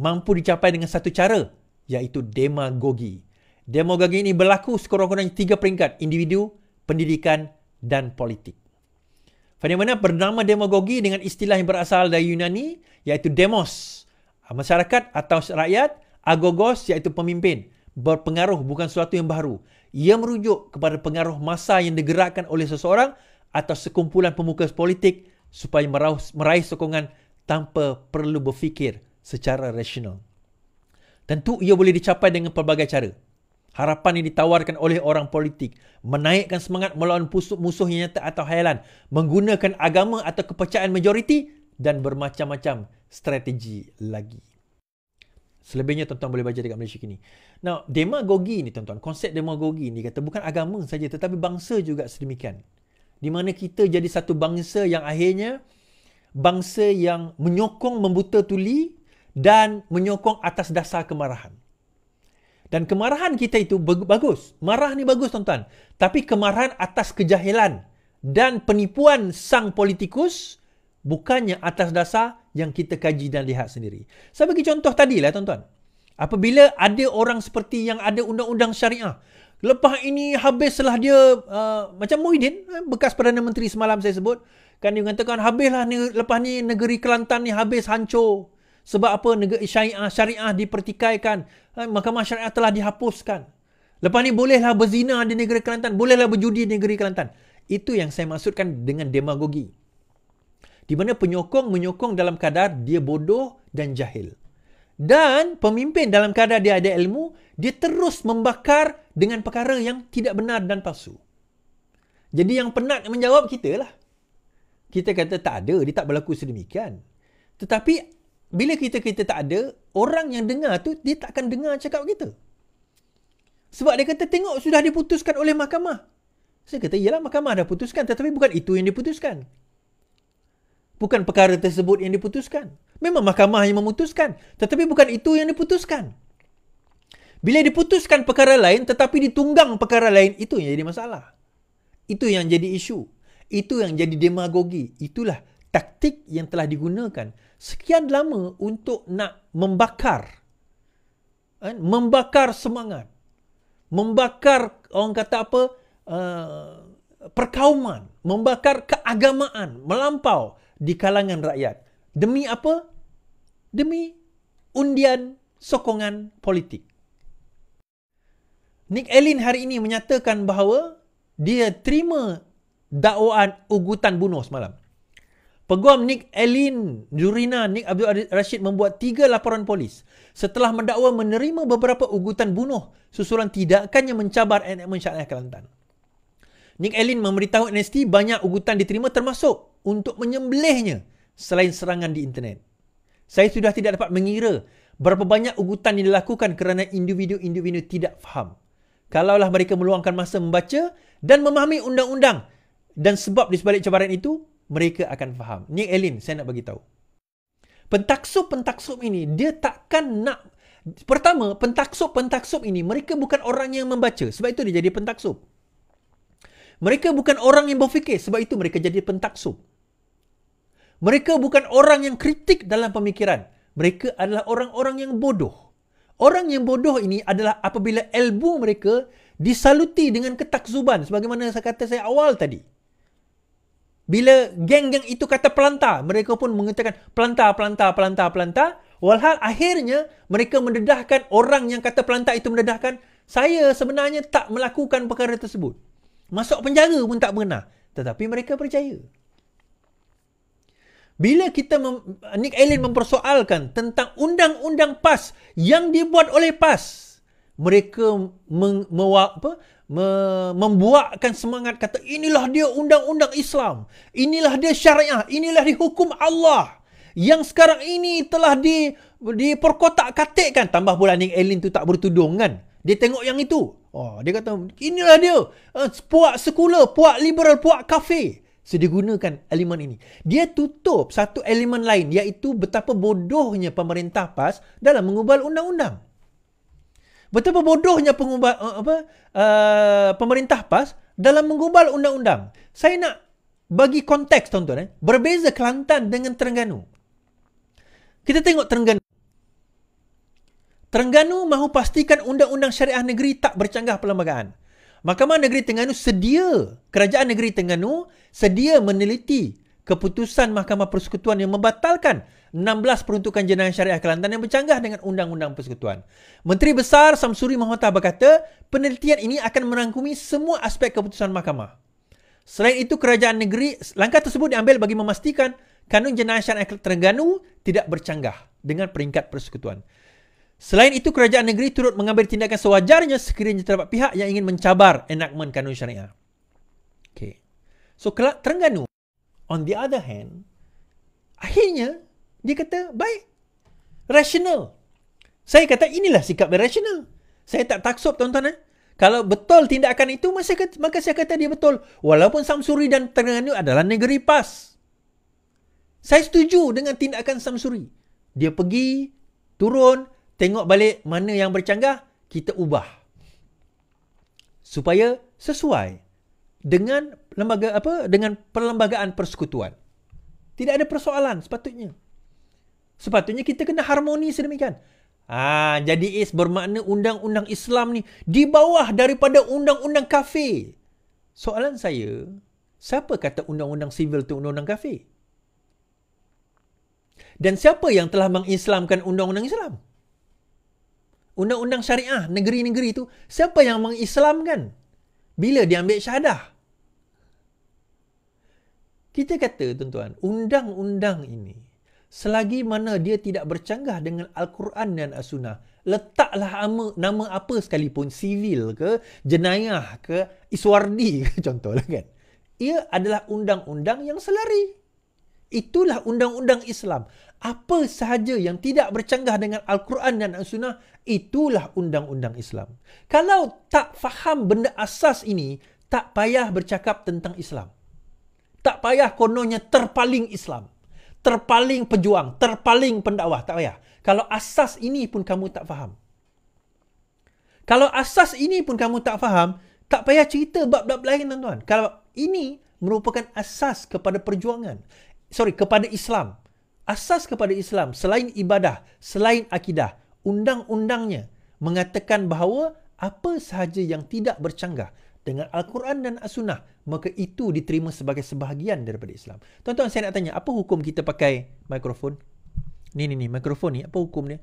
mampu dicapai dengan satu cara iaitu demagogi. Demagogi ini berlaku sekurang-kurangnya tiga peringkat individu, pendidikan dan politik. Fenomena bernama demagogi dengan istilah yang berasal dari Yunani iaitu demos, masyarakat atau rakyat, agogos iaitu pemimpin, berpengaruh bukan sesuatu yang baru. Ia merujuk kepada pengaruh masa yang digerakkan oleh seseorang atau sekumpulan pemuka politik supaya meraih, meraih sokongan tanpa perlu berfikir secara rasional. Tentu ia boleh dicapai dengan pelbagai cara harapan yang ditawarkan oleh orang politik, menaikkan semangat melawan musuh yang nyata atau khayalan, menggunakan agama atau kepercayaan majoriti dan bermacam-macam strategi lagi. Selebihnya tuan-tuan boleh baca dekat Malaysia kini. Now, demagogi ni tuan-tuan, konsep demagogi ni kata bukan agama saja tetapi bangsa juga sedemikian. Di mana kita jadi satu bangsa yang akhirnya bangsa yang menyokong membuta tuli dan menyokong atas dasar kemarahan. Dan kemarahan kita itu bagus. Marah ni bagus tuan-tuan. Tapi kemarahan atas kejahilan dan penipuan sang politikus bukannya atas dasar yang kita kaji dan lihat sendiri. Saya bagi contoh tadi lah tuan-tuan. Apabila ada orang seperti yang ada undang-undang syariah. Lepas ini habislah dia uh, macam Muhyiddin, eh, bekas Perdana Menteri semalam saya sebut. Kan dia mengatakan habislah ni, lepas ni negeri Kelantan ni habis hancur sebab apa negeri syariah, syariah dipertikaikan. Eh, mahkamah syariah telah dihapuskan. Lepas ni bolehlah berzina di negeri Kelantan. Bolehlah berjudi di negeri Kelantan. Itu yang saya maksudkan dengan demagogi. Di mana penyokong menyokong dalam kadar dia bodoh dan jahil. Dan pemimpin dalam kadar dia ada ilmu, dia terus membakar dengan perkara yang tidak benar dan palsu. Jadi yang penat menjawab kita lah. Kita kata tak ada, dia tak berlaku sedemikian. Tetapi bila kita kita tak ada, orang yang dengar tu dia tak akan dengar cakap kita. Sebab dia kata tengok sudah diputuskan oleh mahkamah. Saya kata iyalah mahkamah dah putuskan tetapi bukan itu yang diputuskan. Bukan perkara tersebut yang diputuskan. Memang mahkamah yang memutuskan tetapi bukan itu yang diputuskan. Bila diputuskan perkara lain tetapi ditunggang perkara lain itu yang jadi masalah. Itu yang jadi isu. Itu yang jadi demagogi. Itulah taktik yang telah digunakan sekian lama untuk nak membakar kan membakar semangat membakar orang kata apa uh, perkauman membakar keagamaan melampau di kalangan rakyat demi apa demi undian sokongan politik Nick Elin hari ini menyatakan bahawa dia terima dakwaan ugutan bunuh semalam Peguam Nick Elin Jurina Nick Abdul Rashid membuat tiga laporan polis setelah mendakwa menerima beberapa ugutan bunuh susulan tindakan mencabar enakmen syariah Kelantan. Nick Elin memberitahu NST banyak ugutan diterima termasuk untuk menyembelihnya selain serangan di internet. Saya sudah tidak dapat mengira berapa banyak ugutan yang dilakukan kerana individu-individu tidak faham. Kalaulah mereka meluangkan masa membaca dan memahami undang-undang dan sebab di sebalik cabaran itu, mereka akan faham. Ni Elin, saya nak bagi tahu. Pentaksub-pentaksub ini, dia takkan nak... Pertama, pentaksub-pentaksub ini, mereka bukan orang yang membaca. Sebab itu dia jadi pentaksub. Mereka bukan orang yang berfikir. Sebab itu mereka jadi pentaksub. Mereka bukan orang yang kritik dalam pemikiran. Mereka adalah orang-orang yang bodoh. Orang yang bodoh ini adalah apabila ilmu mereka disaluti dengan ketakzuban. Sebagaimana saya kata saya awal tadi. Bila geng-geng itu kata pelanta, mereka pun mengatakan pelanta, pelanta, pelanta, pelanta. Walhal akhirnya mereka mendedahkan orang yang kata pelanta itu mendedahkan saya sebenarnya tak melakukan perkara tersebut. Masuk penjara pun tak pernah. Tetapi mereka percaya. Bila kita Nick Allen mempersoalkan tentang undang-undang PAS yang dibuat oleh PAS mereka meng, me, apa, me, membuatkan semangat kata inilah dia undang-undang Islam. Inilah dia syariah. Inilah dia hukum Allah. Yang sekarang ini telah di, diperkotak katikkan. Tambah pula ni Elin tu tak bertudung kan. Dia tengok yang itu. Oh, dia kata inilah dia. Uh, puak sekular, puak liberal, puak kafe. So dia gunakan elemen ini. Dia tutup satu elemen lain iaitu betapa bodohnya pemerintah PAS dalam mengubal undang-undang. Betapa bodohnya pengubah, uh, apa, uh, pemerintah PAS dalam mengubal undang-undang. Saya nak bagi konteks tuan-tuan. Eh. Berbeza Kelantan dengan Terengganu. Kita tengok Terengganu. Terengganu mahu pastikan undang-undang syariah negeri tak bercanggah perlembagaan. Mahkamah Negeri Terengganu sedia, Kerajaan Negeri Terengganu sedia meneliti keputusan Mahkamah Persekutuan yang membatalkan 16 peruntukan jenayah syariah Kelantan yang bercanggah dengan Undang-Undang Persekutuan. Menteri Besar Samsuri Mahmata berkata, penelitian ini akan merangkumi semua aspek keputusan mahkamah. Selain itu, kerajaan negeri, langkah tersebut diambil bagi memastikan kanun jenayah syariah Terengganu tidak bercanggah dengan peringkat persekutuan. Selain itu, kerajaan negeri turut mengambil tindakan sewajarnya sekiranya terdapat pihak yang ingin mencabar enakmen kanun syariah. Okay. So, Terengganu, on the other hand, akhirnya dia kata, baik. Rational. Saya kata, inilah sikap rational. Saya tak taksub, tuan-tuan. Eh? Kalau betul tindakan itu, maka saya, kata, maka saya kata dia betul. Walaupun Samsuri dan Terengganu adalah negeri PAS. Saya setuju dengan tindakan Samsuri. Dia pergi, turun, tengok balik mana yang bercanggah, kita ubah. Supaya sesuai dengan lembaga apa dengan perlembagaan persekutuan. Tidak ada persoalan sepatutnya. Sepatutnya kita kena harmoni sedemikian. Ha, jadi is bermakna undang-undang Islam ni di bawah daripada undang-undang kafir. Soalan saya, siapa kata undang-undang sivil tu undang-undang kafir? Dan siapa yang telah mengislamkan undang-undang Islam? Undang-undang syariah negeri-negeri tu, siapa yang mengislamkan? Bila dia ambil syahadah? Kita kata tuan-tuan, undang-undang ini selagi mana dia tidak bercanggah dengan Al-Quran dan As-Sunnah, letaklah ama, nama apa sekalipun, sivil ke, jenayah ke, iswardi ke contohnya kan. Ia adalah undang-undang yang selari. Itulah undang-undang Islam. Apa sahaja yang tidak bercanggah dengan Al-Quran dan As-Sunnah, itulah undang-undang Islam. Kalau tak faham benda asas ini, tak payah bercakap tentang Islam. Tak payah kononnya terpaling Islam terpaling pejuang, terpaling pendakwah. Tak payah. Kalau asas ini pun kamu tak faham. Kalau asas ini pun kamu tak faham, tak payah cerita bab-bab lain tuan-tuan. Kalau ini merupakan asas kepada perjuangan. Sorry, kepada Islam. Asas kepada Islam selain ibadah, selain akidah, undang-undangnya mengatakan bahawa apa sahaja yang tidak bercanggah, dengan Al-Quran dan As-Sunnah, maka itu diterima sebagai sebahagian daripada Islam. Tuan-tuan, saya nak tanya, apa hukum kita pakai mikrofon? Ni, ni, ni, mikrofon ni, apa hukum dia?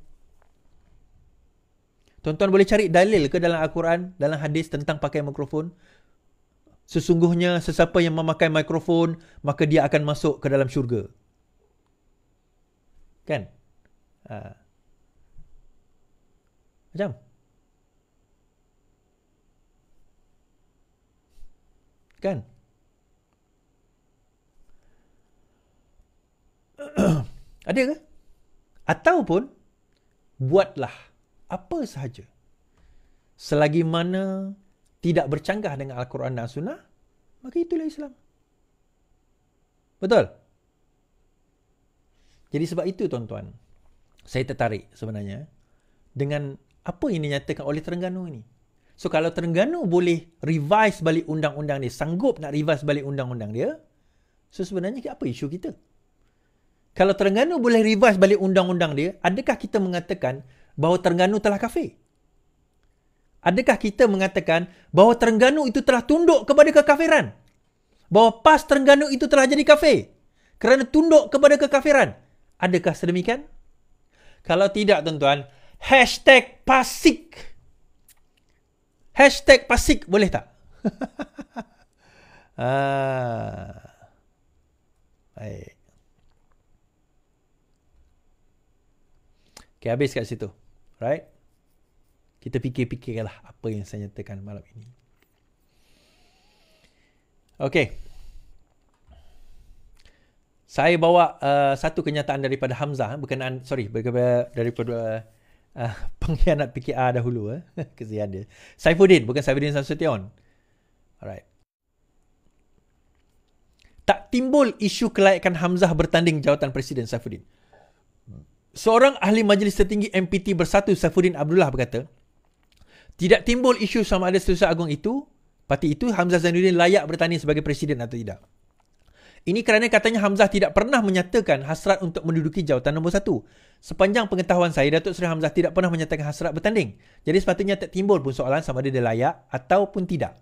Tuan-tuan boleh cari dalil ke dalam Al-Quran, dalam hadis tentang pakai mikrofon? Sesungguhnya, sesiapa yang memakai mikrofon, maka dia akan masuk ke dalam syurga. Kan? Ha. Macam? Kan? Ada ke? Ataupun buatlah apa sahaja. Selagi mana tidak bercanggah dengan Al-Quran dan Sunnah, maka itulah Islam. Betul? Jadi sebab itu tuan-tuan, saya tertarik sebenarnya dengan apa yang dinyatakan oleh Terengganu ini. So kalau Terengganu boleh revise balik undang-undang dia, sanggup nak revise balik undang-undang dia, so sebenarnya apa isu kita? Kalau Terengganu boleh revise balik undang-undang dia, adakah kita mengatakan bahawa Terengganu telah kafir? Adakah kita mengatakan bahawa Terengganu itu telah tunduk kepada kekafiran? Bahawa PAS Terengganu itu telah jadi kafir kerana tunduk kepada kekafiran? Adakah sedemikian? Kalau tidak tuan-tuan, hashtag PASIK. Hashtag pasik boleh tak? ah. Baik. Okay, habis kat situ. Right? Kita fikir-fikirlah apa yang saya nyatakan malam ini. Okay. Saya bawa uh, satu kenyataan daripada Hamzah eh, berkenaan sorry berkenaan daripada uh, uh, pengkhianat PKR dahulu eh. Kesian dia. Saifuddin bukan Saifuddin Samsution. Alright. Tak timbul isu kelayakan Hamzah bertanding jawatan Presiden Saifuddin. Seorang ahli majlis tertinggi MPT bersatu Saifuddin Abdullah berkata, tidak timbul isu sama ada setiausaha agung itu, parti itu Hamzah Zainuddin layak bertanding sebagai Presiden atau tidak. Ini kerana katanya Hamzah tidak pernah menyatakan hasrat untuk menduduki jawatan nombor satu. Sepanjang pengetahuan saya, Datuk Seri Hamzah tidak pernah menyatakan hasrat bertanding. Jadi sepatutnya tak timbul pun soalan sama ada dia layak ataupun tidak.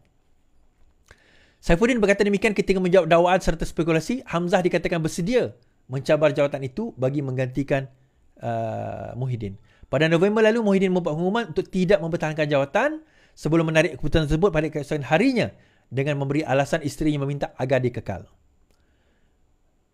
Saifuddin berkata demikian ketika menjawab dakwaan serta spekulasi, Hamzah dikatakan bersedia mencabar jawatan itu bagi menggantikan uh, Muhyiddin. Pada November lalu, Muhyiddin membuat pengumuman untuk tidak mempertahankan jawatan sebelum menarik keputusan tersebut pada keesokan harinya dengan memberi alasan isterinya meminta agar dia kekal.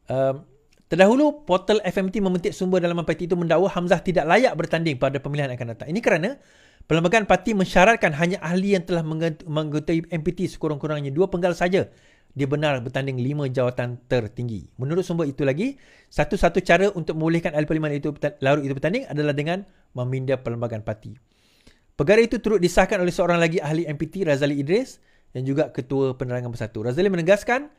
Um, terdahulu, portal FMT memetik sumber dalam parti itu mendakwa Hamzah tidak layak bertanding pada pemilihan akan datang. Ini kerana perlembagaan parti mensyaratkan hanya ahli yang telah mengetahui MPT sekurang-kurangnya dua penggal saja dia benar bertanding lima jawatan tertinggi. Menurut sumber itu lagi, satu-satu cara untuk memulihkan ahli parlimen itu larut itu bertanding adalah dengan meminda perlembagaan parti. Perkara itu turut disahkan oleh seorang lagi ahli MPT Razali Idris dan juga ketua penerangan bersatu. Razali menegaskan,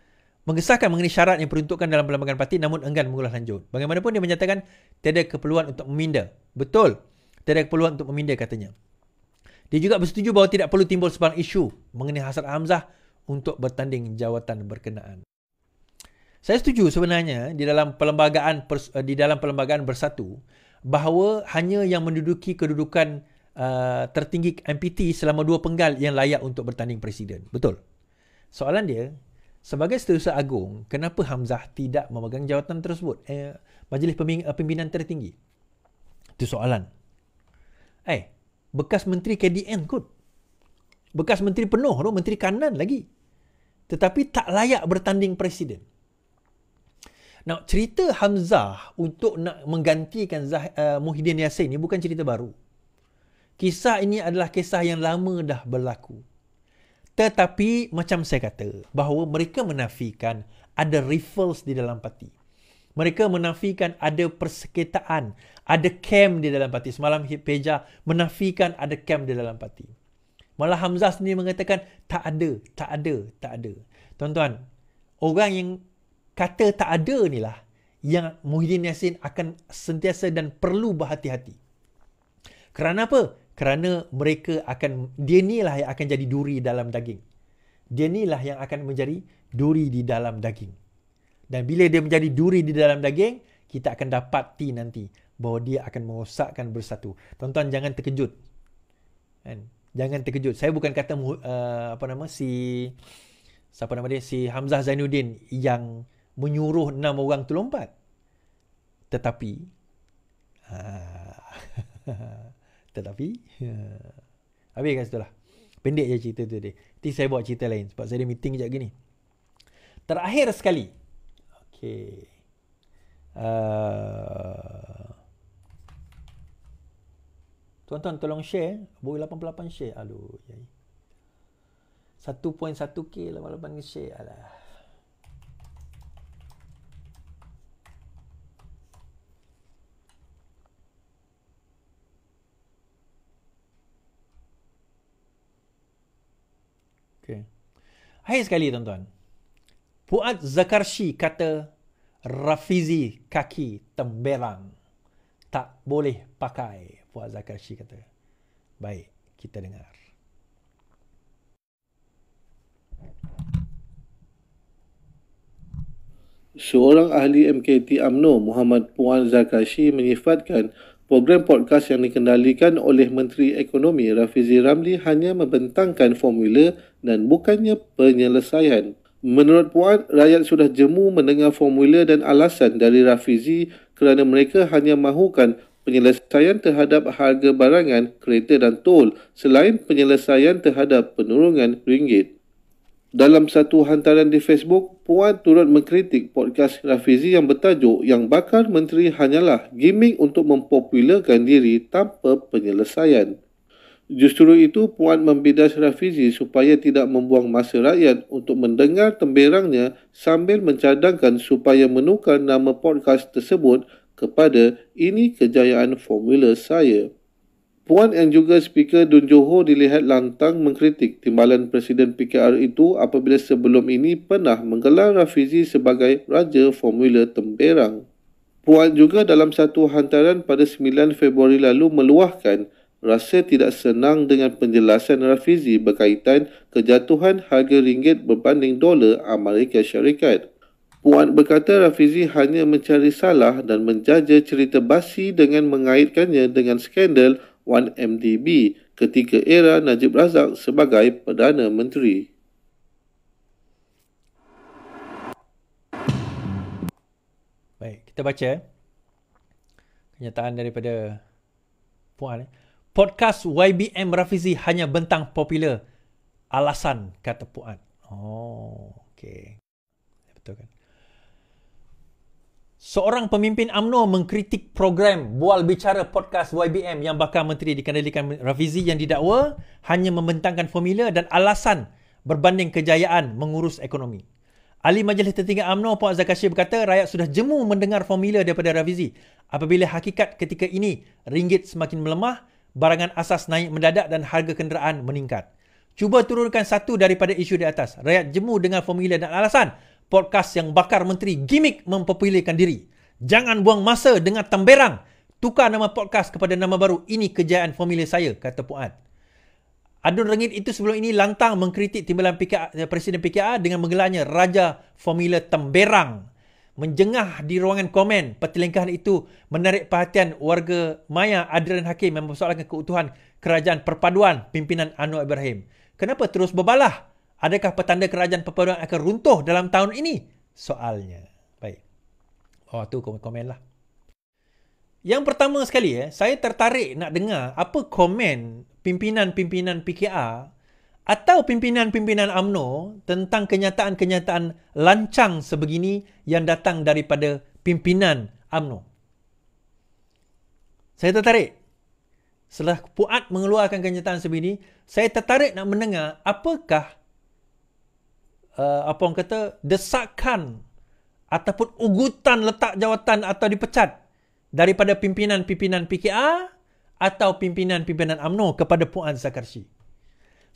mengesahkan mengenai syarat yang peruntukkan dalam perlembagaan parti namun enggan mengulas lanjut. Bagaimanapun dia menyatakan tiada keperluan untuk meminda. Betul. Tiada keperluan untuk meminda katanya. Dia juga bersetuju bahawa tidak perlu timbul sebarang isu mengenai hasrat Hamzah untuk bertanding jawatan berkenaan. Saya setuju sebenarnya di dalam perlembagaan eh, di dalam perlembagaan bersatu bahawa hanya yang menduduki kedudukan uh, tertinggi MPT selama dua penggal yang layak untuk bertanding presiden. Betul. Soalan dia, sebagai setiausaha agung, kenapa Hamzah tidak memegang jawatan tersebut? Eh, majlis eh, pimpinan tertinggi. Itu soalan. Eh, bekas menteri KDN kot. Bekas menteri penuh tu, menteri kanan lagi. Tetapi tak layak bertanding presiden. Now, cerita Hamzah untuk nak menggantikan Zah, uh, Muhyiddin Yassin ni bukan cerita baru. Kisah ini adalah kisah yang lama dah berlaku. Tetapi macam saya kata bahawa mereka menafikan ada rifles di dalam parti. Mereka menafikan ada persekitaan, ada camp di dalam parti. Semalam Peja menafikan ada camp di dalam parti. Malah Hamzah sendiri mengatakan tak ada, tak ada, tak ada. Tuan-tuan, orang yang kata tak ada ni lah yang Muhyiddin Yassin akan sentiasa dan perlu berhati-hati. Kerana apa? kerana mereka akan dia ni lah yang akan jadi duri dalam daging dia ni lah yang akan menjadi duri di dalam daging dan bila dia menjadi duri di dalam daging kita akan dapati nanti bahawa dia akan merosakkan bersatu tuan-tuan jangan terkejut kan jangan terkejut saya bukan kata uh, apa nama si siapa nama dia si Hamzah Zainuddin yang menyuruh enam orang tu lompat tetapi ah, tapi, ya. Habis kat situ lah Pendek je cerita tu dia Nanti saya buat cerita lain Sebab saya ada meeting kejap gini Terakhir sekali Okay uh, Tuan-tuan tolong share Boleh 88 share Aduh 1.1k ya. 88 share Alah Hai sekali tuan-tuan. Puat Zakarshi kata Rafizi kaki tembelang. Tak boleh pakai. Puat Zakarshi kata. Baik, kita dengar. Seorang ahli MKT AMNO Muhammad Puan Zakashi menyifatkan Program podcast yang dikendalikan oleh Menteri Ekonomi Rafizi Ramli hanya membentangkan formula dan bukannya penyelesaian. Menurut Puan, rakyat sudah jemu mendengar formula dan alasan dari Rafizi kerana mereka hanya mahukan penyelesaian terhadap harga barangan, kereta dan tol selain penyelesaian terhadap penurunan ringgit. Dalam satu hantaran di Facebook, Puan turut mengkritik podcast Rafizi yang bertajuk yang bakar menteri hanyalah gimmick untuk mempopularkan diri tanpa penyelesaian. Justru itu Puan membidas Rafizi supaya tidak membuang masa rakyat untuk mendengar temberangnya sambil mencadangkan supaya menukar nama podcast tersebut kepada ini kejayaan formula saya. Puan yang juga speaker Dun Johor dilihat lantang mengkritik timbalan Presiden PKR itu apabila sebelum ini pernah menggelar Rafizi sebagai Raja Formula Temberang. Puan juga dalam satu hantaran pada 9 Februari lalu meluahkan rasa tidak senang dengan penjelasan Rafizi berkaitan kejatuhan harga ringgit berbanding dolar Amerika Syarikat. Puan berkata Rafizi hanya mencari salah dan menjaja cerita basi dengan mengaitkannya dengan skandal 1MDB ketika era Najib Razak sebagai Perdana Menteri. Baik, kita baca eh, kenyataan daripada Puan. Eh. Podcast YBM Rafizi hanya bentang popular alasan kata Puan. Oh, okey. Seorang pemimpin AMNO mengkritik program Bual Bicara Podcast YBM yang bakal menteri dikendalikan Rafizi yang didakwa hanya membentangkan formula dan alasan berbanding kejayaan mengurus ekonomi. Ali Majlis Tertinggi AMNO Puan Zakashi berkata rakyat sudah jemu mendengar formula daripada Rafizi apabila hakikat ketika ini ringgit semakin melemah, barangan asas naik mendadak dan harga kenderaan meningkat. Cuba turunkan satu daripada isu di atas. Rakyat jemu dengan formula dan alasan podcast yang bakar menteri gimmick mempopulerkan diri. Jangan buang masa dengan temberang. Tukar nama podcast kepada nama baru. Ini kejayaan formula saya, kata Puan. Adun Rengit itu sebelum ini lantang mengkritik timbalan PKR, eh, Presiden PKR dengan menggelarnya Raja Formula Temberang. Menjengah di ruangan komen, pertelingkahan itu menarik perhatian warga maya Adrian Hakim yang mempersoalkan keutuhan kerajaan perpaduan pimpinan Anwar Ibrahim. Kenapa terus berbalah? Adakah petanda kerajaan perpaduan akan runtuh dalam tahun ini? Soalnya. Baik. Oh tu komen, komen lah. Yang pertama sekali eh, saya tertarik nak dengar apa komen pimpinan-pimpinan PKR atau pimpinan-pimpinan AMNO tentang kenyataan-kenyataan lancang sebegini yang datang daripada pimpinan AMNO. Saya tertarik. Setelah Puat mengeluarkan kenyataan sebegini, saya tertarik nak mendengar apakah uh, apa orang kata desakan ataupun ugutan letak jawatan atau dipecat daripada pimpinan-pimpinan PKR atau pimpinan-pimpinan AMNO kepada Puan Zakarsi.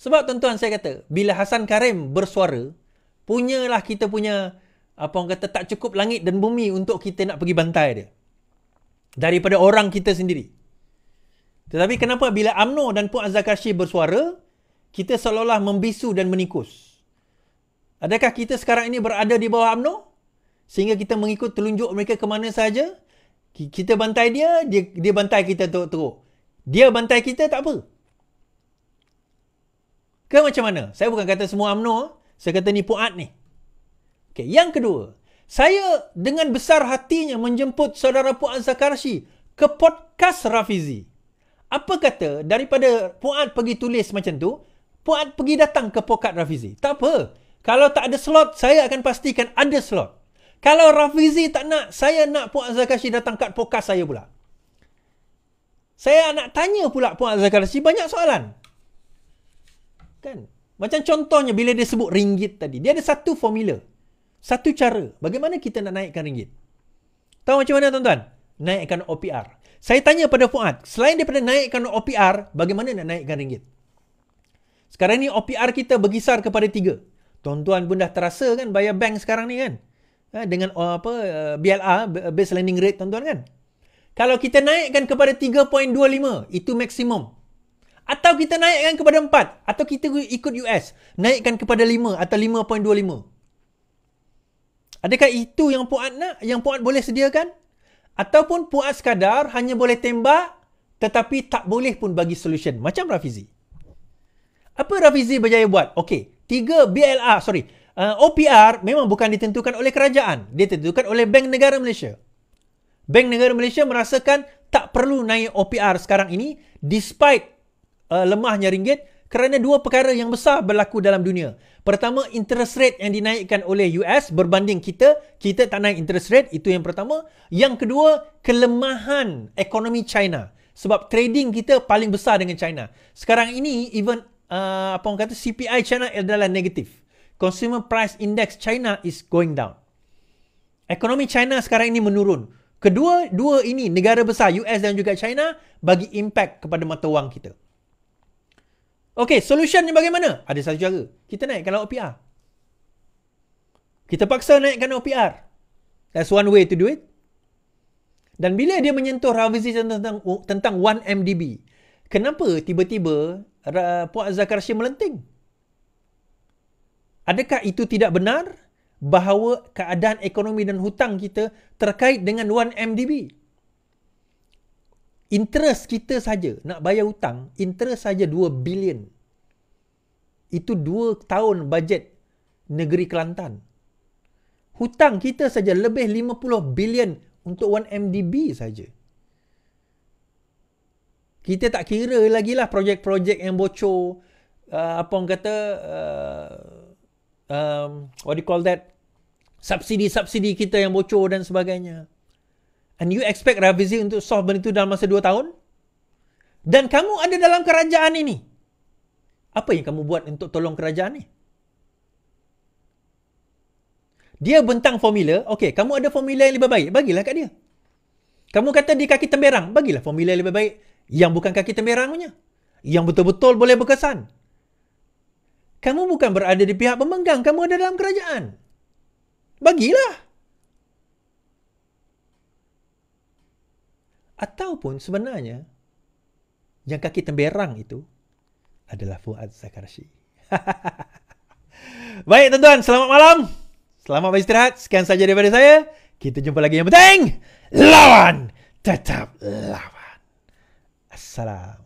Sebab tuan-tuan saya kata, bila Hasan Karim bersuara, punyalah kita punya apa orang kata tak cukup langit dan bumi untuk kita nak pergi bantai dia. Daripada orang kita sendiri. Tetapi kenapa bila AMNO dan Puan Zakarsi bersuara, kita seolah-olah membisu dan menikus. Adakah kita sekarang ini berada di bawah UMNO? Sehingga kita mengikut telunjuk mereka ke mana sahaja? Kita bantai dia, dia, dia bantai kita teruk-teruk. Dia bantai kita tak apa. Ke macam mana? Saya bukan kata semua UMNO. Saya kata ni puat ni. Okay, yang kedua. Saya dengan besar hatinya menjemput saudara Puan Zakarshi ke podcast Rafizi. Apa kata daripada Puan pergi tulis macam tu, Puan pergi datang ke podcast Rafizi. Tak apa. Kalau tak ada slot, saya akan pastikan ada slot. Kalau Rafizi tak nak, saya nak Puan Zakashi datang kat pokas saya pula. Saya nak tanya pula Puan Zakashi banyak soalan. Kan? Macam contohnya bila dia sebut ringgit tadi. Dia ada satu formula. Satu cara. Bagaimana kita nak naikkan ringgit? Tahu macam mana tuan-tuan? Naikkan OPR. Saya tanya pada Fuad. Selain daripada naikkan OPR, bagaimana nak naikkan ringgit? Sekarang ni OPR kita berkisar kepada tiga. Tuan-tuan pun dah terasa kan bayar bank sekarang ni kan? Ha, dengan uh, apa uh, BLR, uh, Base Lending Rate tuan-tuan kan? Kalau kita naikkan kepada 3.25, itu maksimum. Atau kita naikkan kepada 4. Atau kita ikut US, naikkan kepada 5 atau 5.25. Adakah itu yang Puan nak, yang Puan boleh sediakan? Ataupun Puan sekadar hanya boleh tembak tetapi tak boleh pun bagi solution. Macam Rafizi. Apa Rafizi berjaya buat? Okey. Tiga BLR, sorry. Uh, OPR memang bukan ditentukan oleh kerajaan. Dia ditentukan oleh Bank Negara Malaysia. Bank Negara Malaysia merasakan tak perlu naik OPR sekarang ini despite uh, lemahnya ringgit kerana dua perkara yang besar berlaku dalam dunia. Pertama, interest rate yang dinaikkan oleh US berbanding kita, kita tak naik interest rate, itu yang pertama. Yang kedua, kelemahan ekonomi China. Sebab trading kita paling besar dengan China. Sekarang ini, even uh, apa orang kata CPI China adalah negatif. Consumer Price Index China is going down. Ekonomi China sekarang ini menurun. Kedua, dua ini negara besar US dan juga China bagi impact kepada mata wang kita. Okay, solutionnya bagaimana? Ada satu cara. Kita naikkan OPR. Kita paksa naikkan OPR. That's one way to do it. Dan bila dia menyentuh revisi tentang tentang 1 MDB, kenapa tiba-tiba Puan Zakar melenting. Adakah itu tidak benar bahawa keadaan ekonomi dan hutang kita terkait dengan 1MDB? Interest kita saja nak bayar hutang, interest saja 2 bilion. Itu 2 tahun bajet negeri Kelantan. Hutang kita saja lebih 50 bilion untuk 1MDB saja kita tak kira lagi lah projek-projek yang bocor uh, apa orang kata uh, um, what do you call that subsidi-subsidi kita yang bocor dan sebagainya and you expect Ravizi untuk solve benda itu dalam masa dua tahun dan kamu ada dalam kerajaan ini apa yang kamu buat untuk tolong kerajaan ini? dia bentang formula okay, kamu ada formula yang lebih baik bagilah kat dia kamu kata di kaki temberang bagilah formula yang lebih baik yang bukan kaki temerang punya yang betul-betul boleh berkesan kamu bukan berada di pihak pemenggang kamu ada dalam kerajaan bagilah ataupun sebenarnya yang kaki temerang itu adalah Fuad Zakarshi baik tuan-tuan selamat malam selamat beristirahat sekian saja daripada saya kita jumpa lagi yang penting lawan tetap lawan السلام